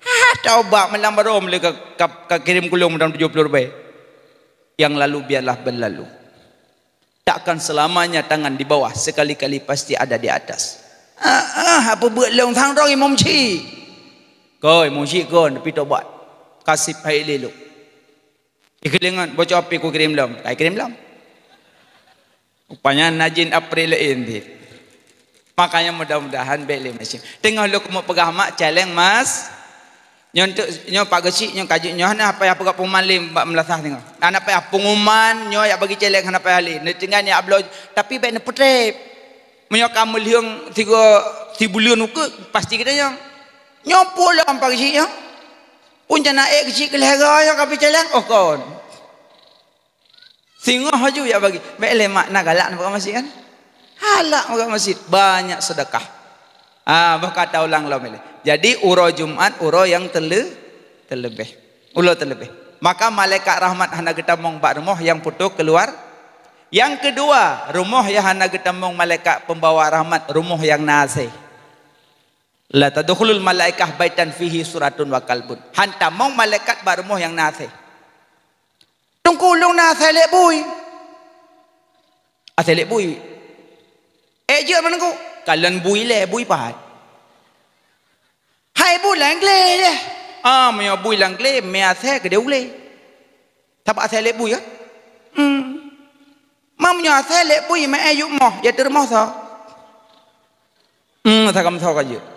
Ah, taubat malam baru mereka kap kirim kulung dalam tujuh ribu. Yang lalu biarlah berlalu. Takkan selamanya tangan di bawah. Sekali-kali pasti ada di atas. Ah, ah apa buat leung tang rong imam cik. Kau mungsi kau nak pitok buat. Kasih pai lelo. Ikelingan baca api ku kirim lam. Kai kirim lam. Upanya najin April lah ini. Makanya mudah-mudahan beli masih. Tengah lu kemuk pegah mak celeng mas. nyontuk nyo pak gesik nyo kajik nyo hana apa yang pegah pemalim mbak melasah tengok Ana apa yang pengumuman nyo yang bagi celeng hana apa hal ini. Tengah ni ablo tapi bene putrep. Menyo kamu lihung tiga tibulun uke pasti kita yang Nyopul lah empat kecilnya. Punca naik kecil ke lehera yang kapi calang. Oh kawan. Singoh haju yang bagi. Baik lemak nak galak nak masjid kan. Halak nak masjid. Banyak sedekah. Ah, berkata ulang lah Jadi uro Jumat, uro yang terle terlebih. Ulo terlebih. Maka malaikat rahmat hana kita mong bak rumah yang putuh keluar. Yang kedua, rumah yang hana kita mong malaikat pembawa rahmat, rumah yang nasih. La tadkhulul malaikah baitan fihi suratun wa kalbun. Hanta mong malaikat barumoh yang nase. Tungku ulung nase lek bui. Ase lek bui. Eh je manangku. bui le bui pahat. Hai bui lang le. Ah meo bui lang le me ase ke de ule. Tapa ase lek bui ya. Hmm. Mam meo ase lek bui me ayu moh ya termoh sa. Hmm, tak kamu sokaje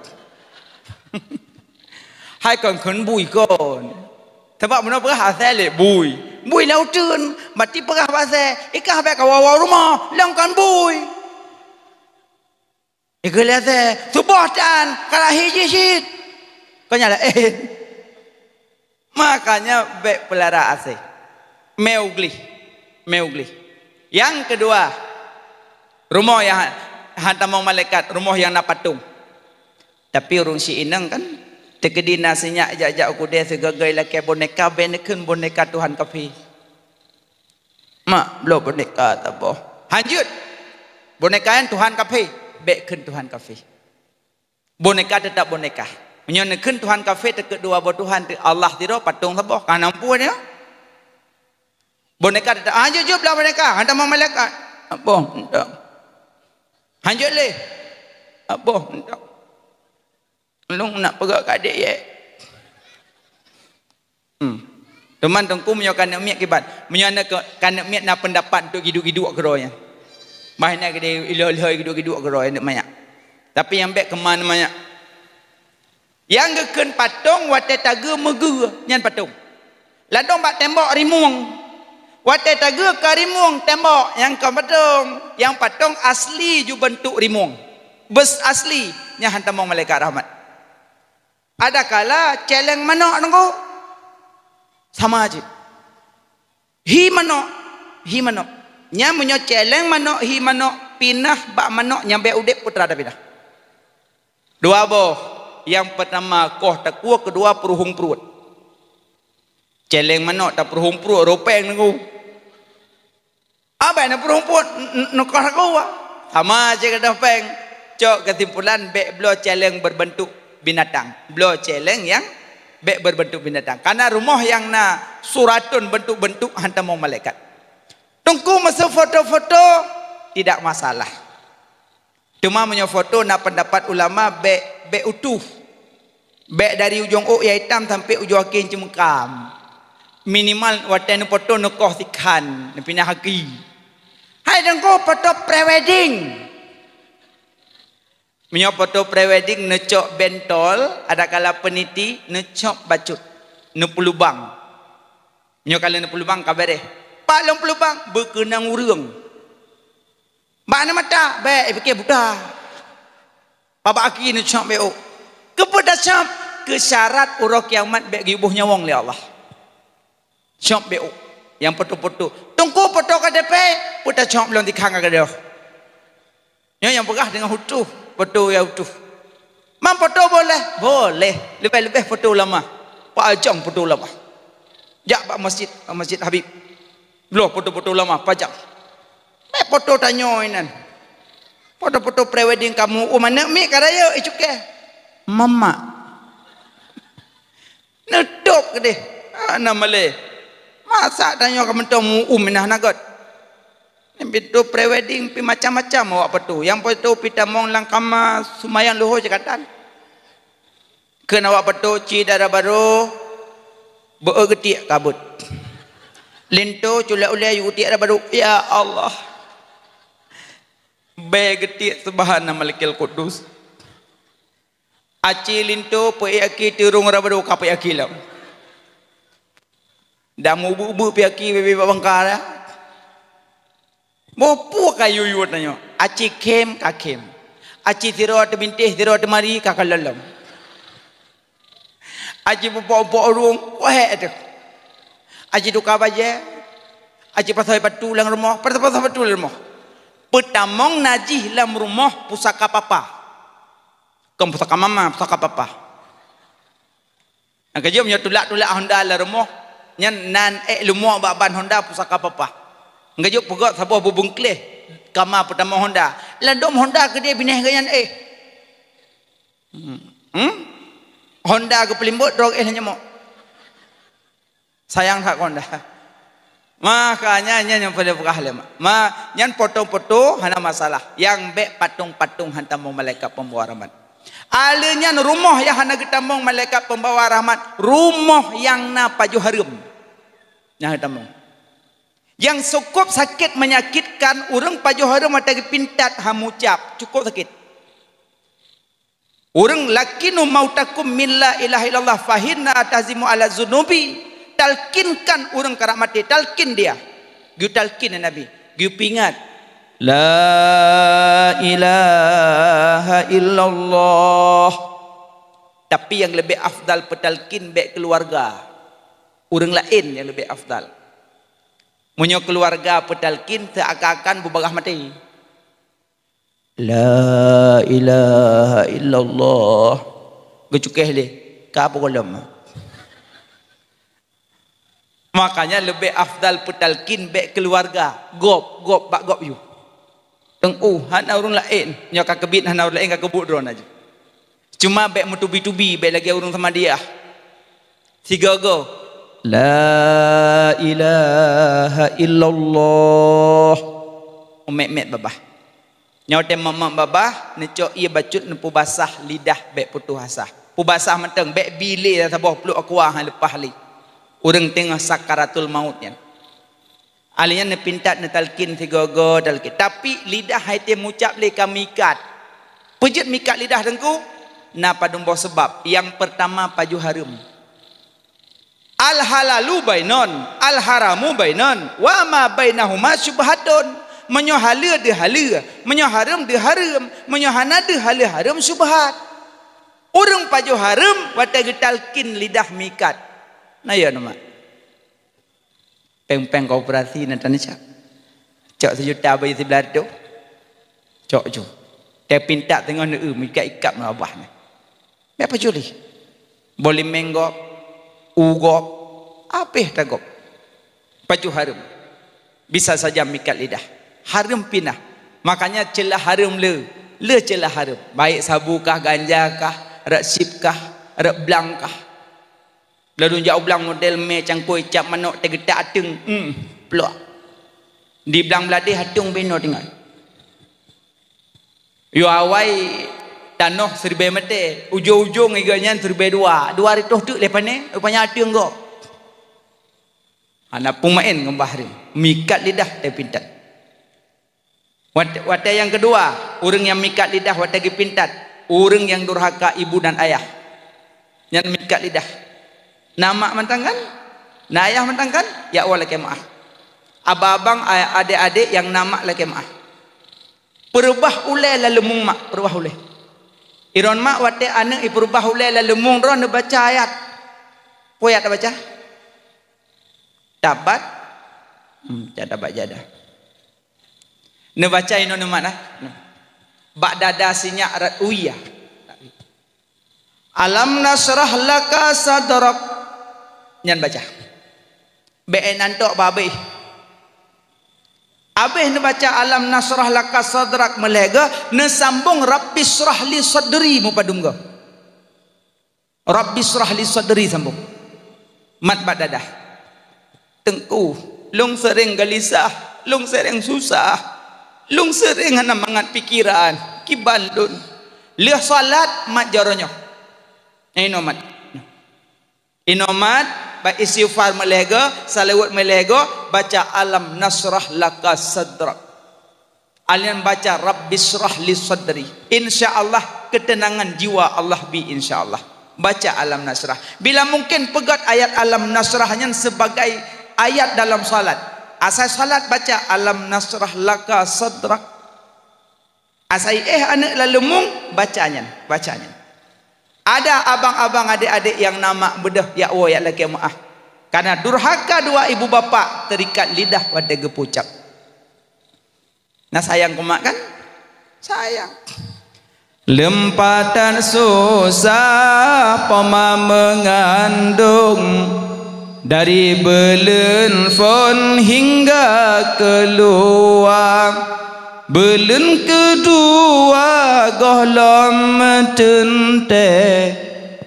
hai còn khấn bùi còn thế bảo mình nói bữa hà xe lệ bùi bùi lâu trơn mà tiếp bữa hà xe ít cả bé cả wow wow đúng không lòng còn bùi ít cái lẽ xe số bỏ tràn cả yang kedua rumah yang ha-, hantar mau malaikat rumah yang nak patung tapi urung si inang kan Tekedi nasinya jajak aku dia segagai ke boneka benekun boneka Tuhan kafi. Mak belum boneka tak boh. Hanjut boneka yang Tuhan kafi bekun Tuhan kafi. Boneka tetap boneka. Menyenangkan Tuhan kafe ke dua buat Tuhan Allah tiro patung sabo kan ampu dia. Boneka tetap hanjut ah, jup lah boneka hanta ah, mau malaikat. Apo? Hanjut leh. Apo? Apo? belum nak pegak kadik ye. Hmm. Teman tengku punya kan nak kibat. Punya nak kan nak miat nak pendapat untuk hidup-hidup keroy. Mahina ya. gede ilah-ilah hidup-hidup keroy nak mayak. Tapi yang baik kemana mayak? Yang geken patung wate taga megu nyan patung. Ladong bak tembok rimung. Wate taga ka rimung tembok yang ka patung. Yang patung asli ju bentuk rimung. Bes asli nyan hantamong malaikat rahmat ada kala celeng mana nunggu sama aja hi mana hi mana nya munyo celeng mana hi mana pinah bak mana nyambe udik putra da pinah dua boh, yang pertama koh takua kedua peruhung perut celeng mana tak peruhung perut ropeng nunggu apa yang perlu pun Nak kau sama aja kena peng cok kesimpulan beblo belo celeng berbentuk binatang. Beliau celeng yang berbentuk binatang. Karena rumah yang nak suratun bentuk-bentuk hantar mau malaikat. Tunggu masa foto-foto tidak masalah. Cuma punya foto nak pendapat ulama bek bek utuh. Bek dari ujung uk ya hitam sampai ujung akin cemukam. Minimal watan foto nekoh sikan, nepinah haki. Hai tengku foto pre-wedding. Menyapa tu prewedding necok bentol, ada kala peniti necok bacut. Ne pulubang. Nyo kala ne pulubang kabare. Palong pulubang berkenang urang. Mana mata baik fikir buta. Papa aki necok beo. Kepada siap ke syarat urang kiamat baik gibuh nyawang Li Allah. Siap beo yang potu-potu. Tunggu potu ke DP, puta siap belum dikhang ke dia. Ya, yang pegah dengan hutuh foto yang tu. Mam foto boleh? Boleh. Lebih-lebih foto lama, Pak Ajang foto ulama. Ya Pak Masjid, Pak Masjid Habib. Belum foto-foto ulama, Pak Ajang. Mai foto tanya inan. Foto-foto prewedding kamu, oh mana mi karaya icuke? Eh, eh? Mama. Nedok deh. Ah, Ana male. Masa tanya kamu tu mu um, minah nagot. Bitu prewedding pi macam-macam awak petu. Yang petu pi mong lang kama sumayang luho cekatan. Kena awak petu ci dara baru beugetik kabut. Lento cula ulai yuti ada baru. Ya Allah. Begetik sebahan nama lekil kudus. Aci lento pi aki tirung rabadu kapi aki Dah mubu ubu pi aki bebe bangkara. Ya. Mopu kai yu yu tanyo. Aci kem ka kem. Aci tiro at bintih tiro at mari ka kalalam. Aci bopo bopo rung ko he at. Aci duka baje. Aci pasoi patu lang rumah, pasoi pasoi patu lang rumah. Petamong najih lam rumah pusaka papa. Kem pusaka mama, pusaka papa. angkajam nyatulak tulak honda lam rumah. Nyan nan e lumuh baban honda pusaka papa ngajuk pegak siapa bubung kleh kama pertama honda landom honda ke dia binih gayan eh hmm. hmm? honda ke pelimbut dog eh nyemok sayang tak honda makanya nyanya pada buka halim ma nyan potong foto hana masalah yang be patung-patung mau malaikat pembawa rahmat alenyan rumah yang hana getamong malaikat pembawa rahmat rumah yang na paju harum nyah getamong yang ha, cukup sakit menyakitkan orang pajuh harum mata pintat hamucap cukup sakit. Orang lakinu mautakum milla ilaha illallah fahinna atazimu ala zunubi talkinkan orang karak mati talkin dia. Gu talkin ya Nabi. Gu pingat. La ilaha illallah. Tapi yang lebih afdal petalkin baik keluarga. Orang lain yang lebih afdal. Munyo keluarga petalkin seakan-akan bubarah mati. La ilaha illallah. Gecukeh le. Ka problem. Makanya lebih afdal pedalkin baik keluarga. Gop, gop, bak gop you. Teng u uh, hana urung lain. Nyo ka kebit hana urung lain ka kebut drone aja. Cuma baik mutubi-tubi baik lagi urung sama dia. Tiga go, لا إله إلا الله أمك مات بابا Nyawa dia mama baba, nico ia bacut nipu basah lidah bek putu hasah. Pu basah mateng bek bilik dah sabah peluk aku ah lepas li. Urang tengah sakaratul maut ni. Alinya ne pintat ne talkin tigogo dalki. Tapi lidah hai te mucap leka kami ikat. Pejet mikat lidah dengku na padumbo sebab. Yang pertama paju harum al halalu bainon al haramu bainon wa ma bainahuma subhatun menyohala de hale menyoharam de haram menyohana de hale haram subhat urang pajo haram wata getalkin lidah mikat na ya nama peng peng koperasi na tanis cak sejuta bayi sebelah tu cak jo tepin pintak tengah ne mikat ikat mabah ni me pajuli boleh menggok apa apih dagop pacu harum bisa saja mikat lidah harum pinah makanya celah harum le le celah harum baik sabukah, ganjakah, ganja kah rak sip blang lalu jauh blang model me cangkoi cap manok tegetak ateng hmm peluak di blang beladih hatung bino tinggal yo awai tanah serba mati ujung-ujung ikutnya serba dua dua hari tuh tu lepas ni rupanya ada yang kau anak pun main dengan bahari mikat lidah dia pintat Wata yang kedua, orang yang mikat lidah wata gi pintat, orang yang durhaka ibu dan ayah. Yang mikat lidah. Nama mentang kan? Na ayah mentang kan? Ya wala kemaah. Abang-abang adik-adik yang nama la kemaah. Perubah ulai lalu mumak, perubah ulai. Iron mak wate ane iperubah ulai lalu mung ron baca ayat. Apa tak baca? Dapat. Hmm, jada bak jada. Ne baca ino ne mana? Bak dada sinya rat uya. Alam nasrah laka sadarak. Nyan baca. Be'en antok babi. Habis ni baca alam nasrah laka sadrak melega ne sambung rabbi srah li sadri mu padungga. Rabbi srah li sadri sambung. Mat badadah. Tengku, lung sering gelisah, lung sering susah, lung sering ana mangat pikiran, kiban dun. Li salat mat jaronyo. Inomat. Inomat ba istighfar melega salawat melega baca alam nasrah laka sadra alian baca rabbisrah li sadri insyaallah ketenangan jiwa Allah bi insyaallah baca alam nasrah bila mungkin pegat ayat alam nasrahnya sebagai ayat dalam salat asal salat baca alam nasrah laka sadra asai eh anak lalu mung bacanya bacanya ada abang-abang adik-adik yang nama bedah ya wo ya laki ah. Karena durhaka dua ibu bapa terikat lidah pada gepucap. Nah sayang kumak kan? Sayang. Lempatan susah pema mengandung dari belen fon hingga keluar belen kedua goh lom tente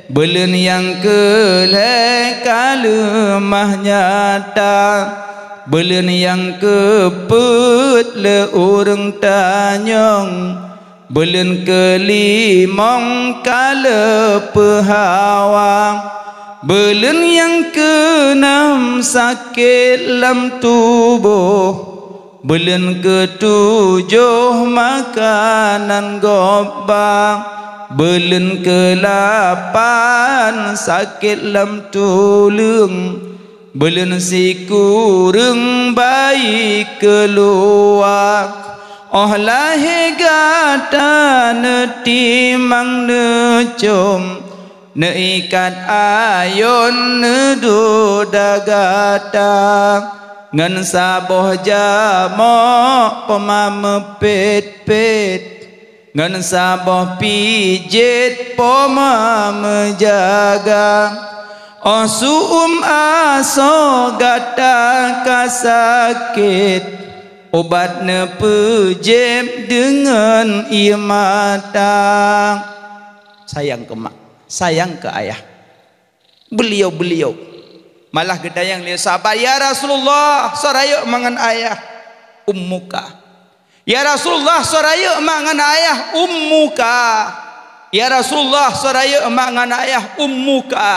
belen yang kele kalu mahnya ta belen yang keput le orang tanyong belen kelimong kalu pehawang belen yang keenam sakit lam tubuh Belen ketujuh makanan gobang Belen kelapan sakit lam tulung Belen si kurung bayi keluar Oh lah gata ne timang ne cum Ne ikat ayun ne duda gata Ngan saboh jamok Poma mepit pet Ngan saboh pijit Poma menjaga Oh suum aso gata kasakit Obat ne pejem dengan imata Sayang ke mak, sayang ke ayah Beliau-beliau malah gedayang dia sabar ya Rasulullah sorayu mangan ayah ummuka ya Rasulullah sorayu mangan ayah ummuka ya Rasulullah sorayu mangan ayah ummuka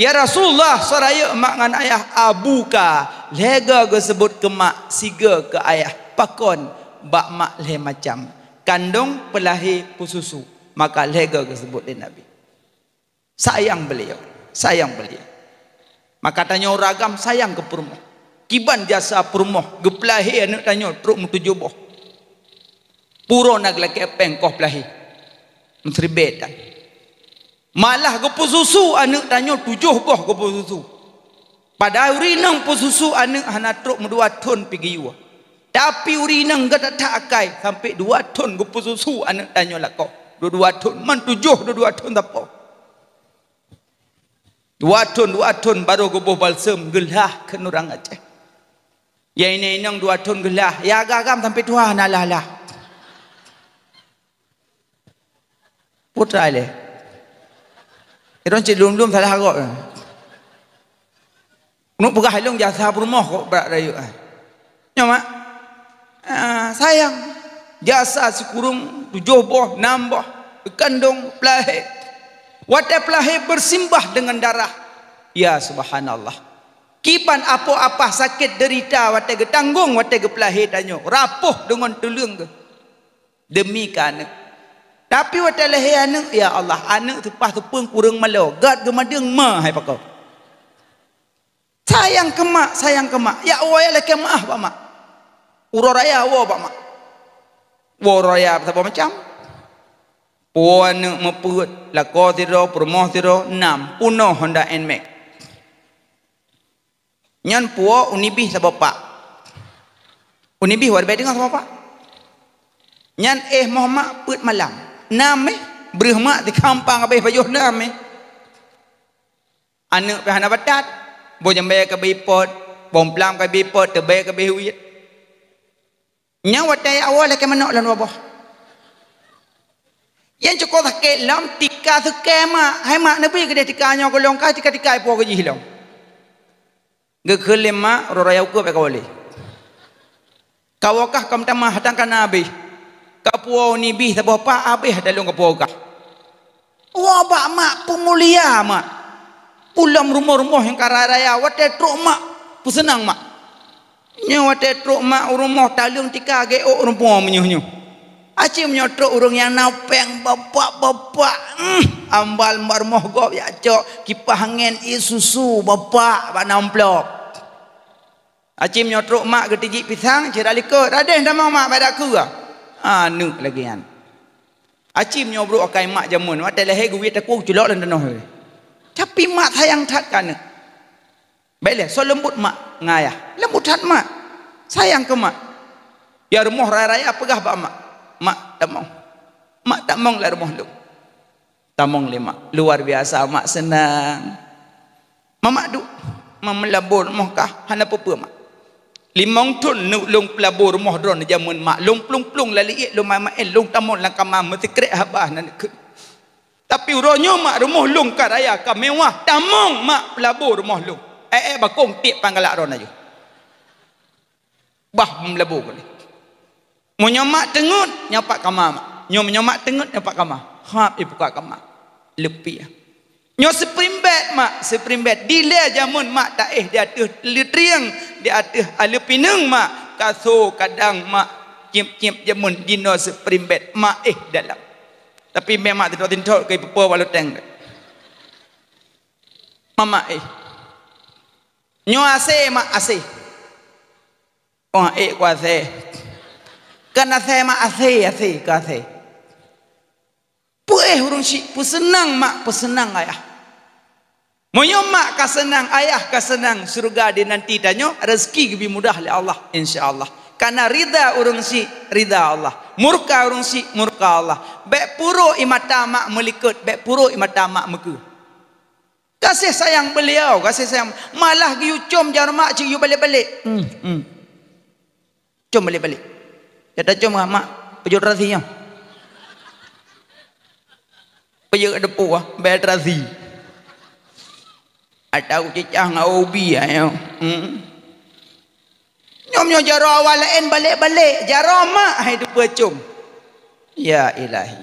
ya Rasulullah sorayu mangan ayah abuka lega ke sebut ke mak siga ke ayah pakon bak mak le macam kandung pelahi pususu maka lega ke sebut dia Nabi sayang beliau sayang beliau Maka tanya orang agam sayang ke perumah. Kiban jasa perumah. Gepelahi anak tanya. Teruk mutu jubah. Puro nak lelaki apa yang kau pelahi. Menteri beda. Malah ke pususu anak tanya. Tujuh buah ke pususu. Pada urinang pususu anak. anak teruk dua ton pergi iwa. Tapi hari ke tak tak akai. Sampai dua ton ke pususu anak tanya lah kau. Dua-dua ton. Man tujuh dua-dua ton tak apa. Duatun duatun baru gubuh balsem gelah ke nurang Aceh. Ya ini ini yang duatun gelah. Ya agam sampai tua nalah lah. Putra le. Iron cik lum lum salah agok. Nuk buka halung jasa rumah kok berak rayu. Nyamak. Ah. Ah, sayang. Jasa sekurung tujuh boh, enam boh. Kandung pelahir. Wadah pelahir bersimbah dengan darah. Ya subhanallah. Kipan apa-apa sakit derita wadah getanggung wadah pelahir tanya. Rapuh dengan tulung ke. Demi ke anak. Tapi wadah lahir anak, ya Allah. Anak tu pas tu pun kurang malu. Gat ke mana yang mah, hai pakau. Sayang kemak, sayang kemak. Ya Allah, ya lelaki maaf, pak mak. Uroraya wah, pak mak. Uraraya, apa macam. Puan ne mepuut la ko tiro promoh tiro nam puno Honda Nmax. Nyan unibih unibi sabo unibih Unibi war bedeng sabo pa. Nyan eh Muhammad put malam. Name eh. berhema di kampang abai bayo name. Eh. Anu pehana batat. Bo jambe ka bipot, bom plam ka bipot, tebe ka bihuit. Nyan watai awal lah ke manok lan wabah yang cukup dah kelam tika tu kema hai mak nabi ke dia tika nyok golong ka tika tika ipo gaji hilang gekhelim ma ro raya ku pe kawali kawakah kam tama hatang kan nabi kapuo ni bih tabo pa abe dalu kapuo ka wa ba ma pemulia ma pulam rumah-rumah yang kararaya wate tro ma pusenang ma nyawa tetro ma rumah talung tika ge o rumpo menyuh-nyuh Aci menyotok urung yang napeng bapak bapak mm, ambal mar gop ya cok kipah angin i bapak pak namplok Aci menyotok mak ketijik pisang cira liko radeh dah mau mak pada aku ah nu lagi an Aci menyobruk akai mak jamun mak telah gue wit aku culok dan denoh tapi mak sayang tak kan Baiklah, so lembut mak ngayah lembut hat mak sayang ke mak ya rumah raya-raya pegah bapak mak mak tamong mak tamong lah rumah tu tamong lima luar biasa mak senang mamak duk memelabur rumah kah hana apa mak limong tun nu lung pelabur rumah dron jamun mak lung plung plung lali ik lung mamak el lung tamong lang kamam mesti krek habah nan ke tapi uronyo mak rumah lung ka raya ka mewah tamong mak pelabur rumah lung eh eh bakong tiap panggalak ron aja bah melabur kali Menyamak tengut, nyapak kamar. Nyo menyamak tengut, nyapak kamar. Hap, ibu eh, kak kamar. Lepi ya. Nyo supreme bed, mak. Supreme bed. Dile jamun, mak. Tak eh, di atas litriang. Di atas ala pinang, mak. Kaso kadang, mak. Kip-kip jamun. Dino supreme bed. Mak eh, dalam. Tapi memang tertentuk ke ibu pua walau tengok. Mama eh. Nyo asih, mak asih. Oh, eh, kuasih. Karena saya mak asih, asih, ase kase. Puh urung si pusenang mak pusenang ayah. Moyo mak kasenang ayah kasenang surga di nanti danyo rezeki lebih mudah le Allah insya Allah. Karena rida urung si rida Allah. Murka urung si murka Allah. Baik puro imata mak melikut baik puro imata mak meku. Kasih sayang beliau, kasih sayang. Malah giu cum jarum mak cium balik balik. Hmm, hmm. Cium balik balik. Ya dah cuma mak pejuk rasi ya. Pejuk ada puah bayar rasi. Atau cecah ngau ubi ya. Nyom hmm. nyom jaro awal en balik balik jaro mak hidup pejum. Ya ilahi.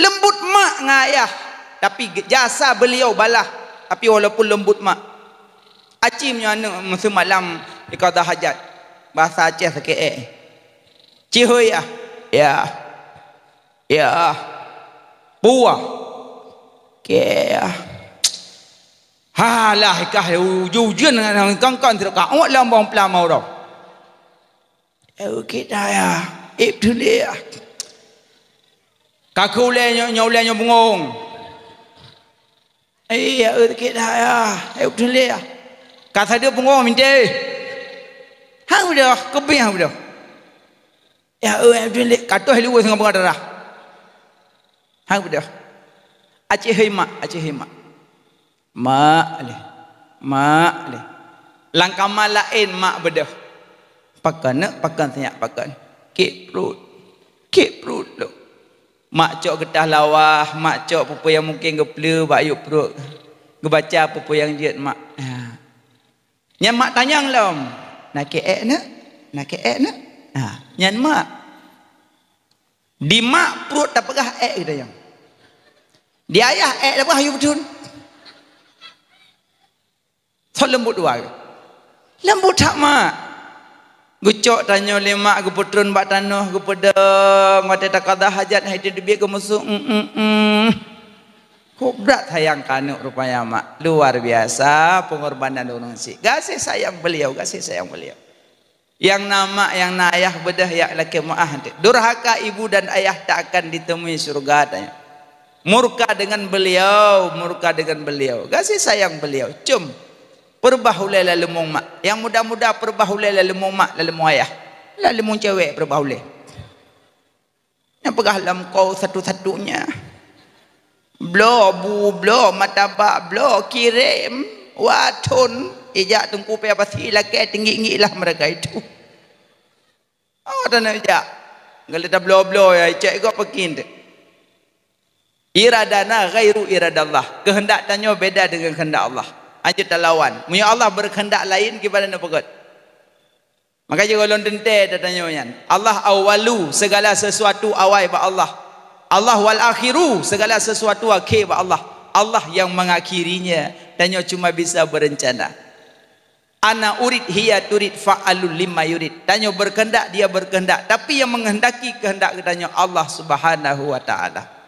Lembut mak ngayah tapi jasa beliau balah tapi walaupun lembut mak acimnya nyom musim malam di kota hajat bahasa Aceh sikit eh Cihui ah. Ya. Ya. Puah. ke ya. Ha lah ikah ujian dengan kangkang tidak kau awak lambang pelama orang. Eh kita ya itu ya, Kaku le nyau le nyau bungong. Iya kita ya itu ya, Kata dia bungong minta. Hah kopi kebiah udah. Ya, ada le kata hari uang sengapa darah. Hang pada. Aceh hima, Aceh hima. Mak le. Mak le. Langkah malain mak bedah. Pakan nak, pakan senyap pakan. Kek perut. Kek perut lo. Mak cok getah lawah, mak cok pupu yang mungkin gepela bayuk perut. Gebaca pupu yang jet mak. Ha. Nyam mak tanyang lom. Lah, nak ke ek nak? Nak ke ek nak? Ha, nyan mak. Di mak perut tak pegah ek kita yang. Di ayah ek dah pegah betul. So lembut dua. Lembut tak mak. Gucok tanya oleh mak aku putrun bak tanah aku pedang mata tak ada hajat hati dia ke musuh. Mm, mm, mm. Kau berat sayang kanuk rupanya mak. Luar biasa pengorbanan orang si. Gasih sayang beliau, gasih sayang beliau yang nama yang na ayah bedah yak laki muah durhaka ibu dan ayah tak akan ditemui surga tanya murka dengan beliau murka dengan beliau kasih sayang beliau cum perbahule lalu mung mak yang muda-muda perbahule lalu mung mak lalu mung ayah lalu mung cewek perbahule yang dalam kau satu-satunya blo bu blo mata ba blo kirim watun ejak tungku pe apa sih lagi tinggi tinggi lah mereka itu. Oh, dan ejak. Kalau dah blow blow ya, cek gua pergi ni. gayru gairu Allah. Kehendak tanya beda dengan kehendak Allah. Aja tak lawan. Mungkin Allah berkehendak lain kepada nak pegat. Maka je kalau dente dah tanya yang Allah awalu segala sesuatu awal bapa Allah. Allah wal akhiru segala sesuatu akhir bapa Allah. Allah yang mengakhirinya dan cuma bisa berencana ana urid hiya turid fa'alul lima yurid tanya berkehendak dia berkehendak tapi yang menghendaki kehendak tanya Allah subhanahu wa ta'ala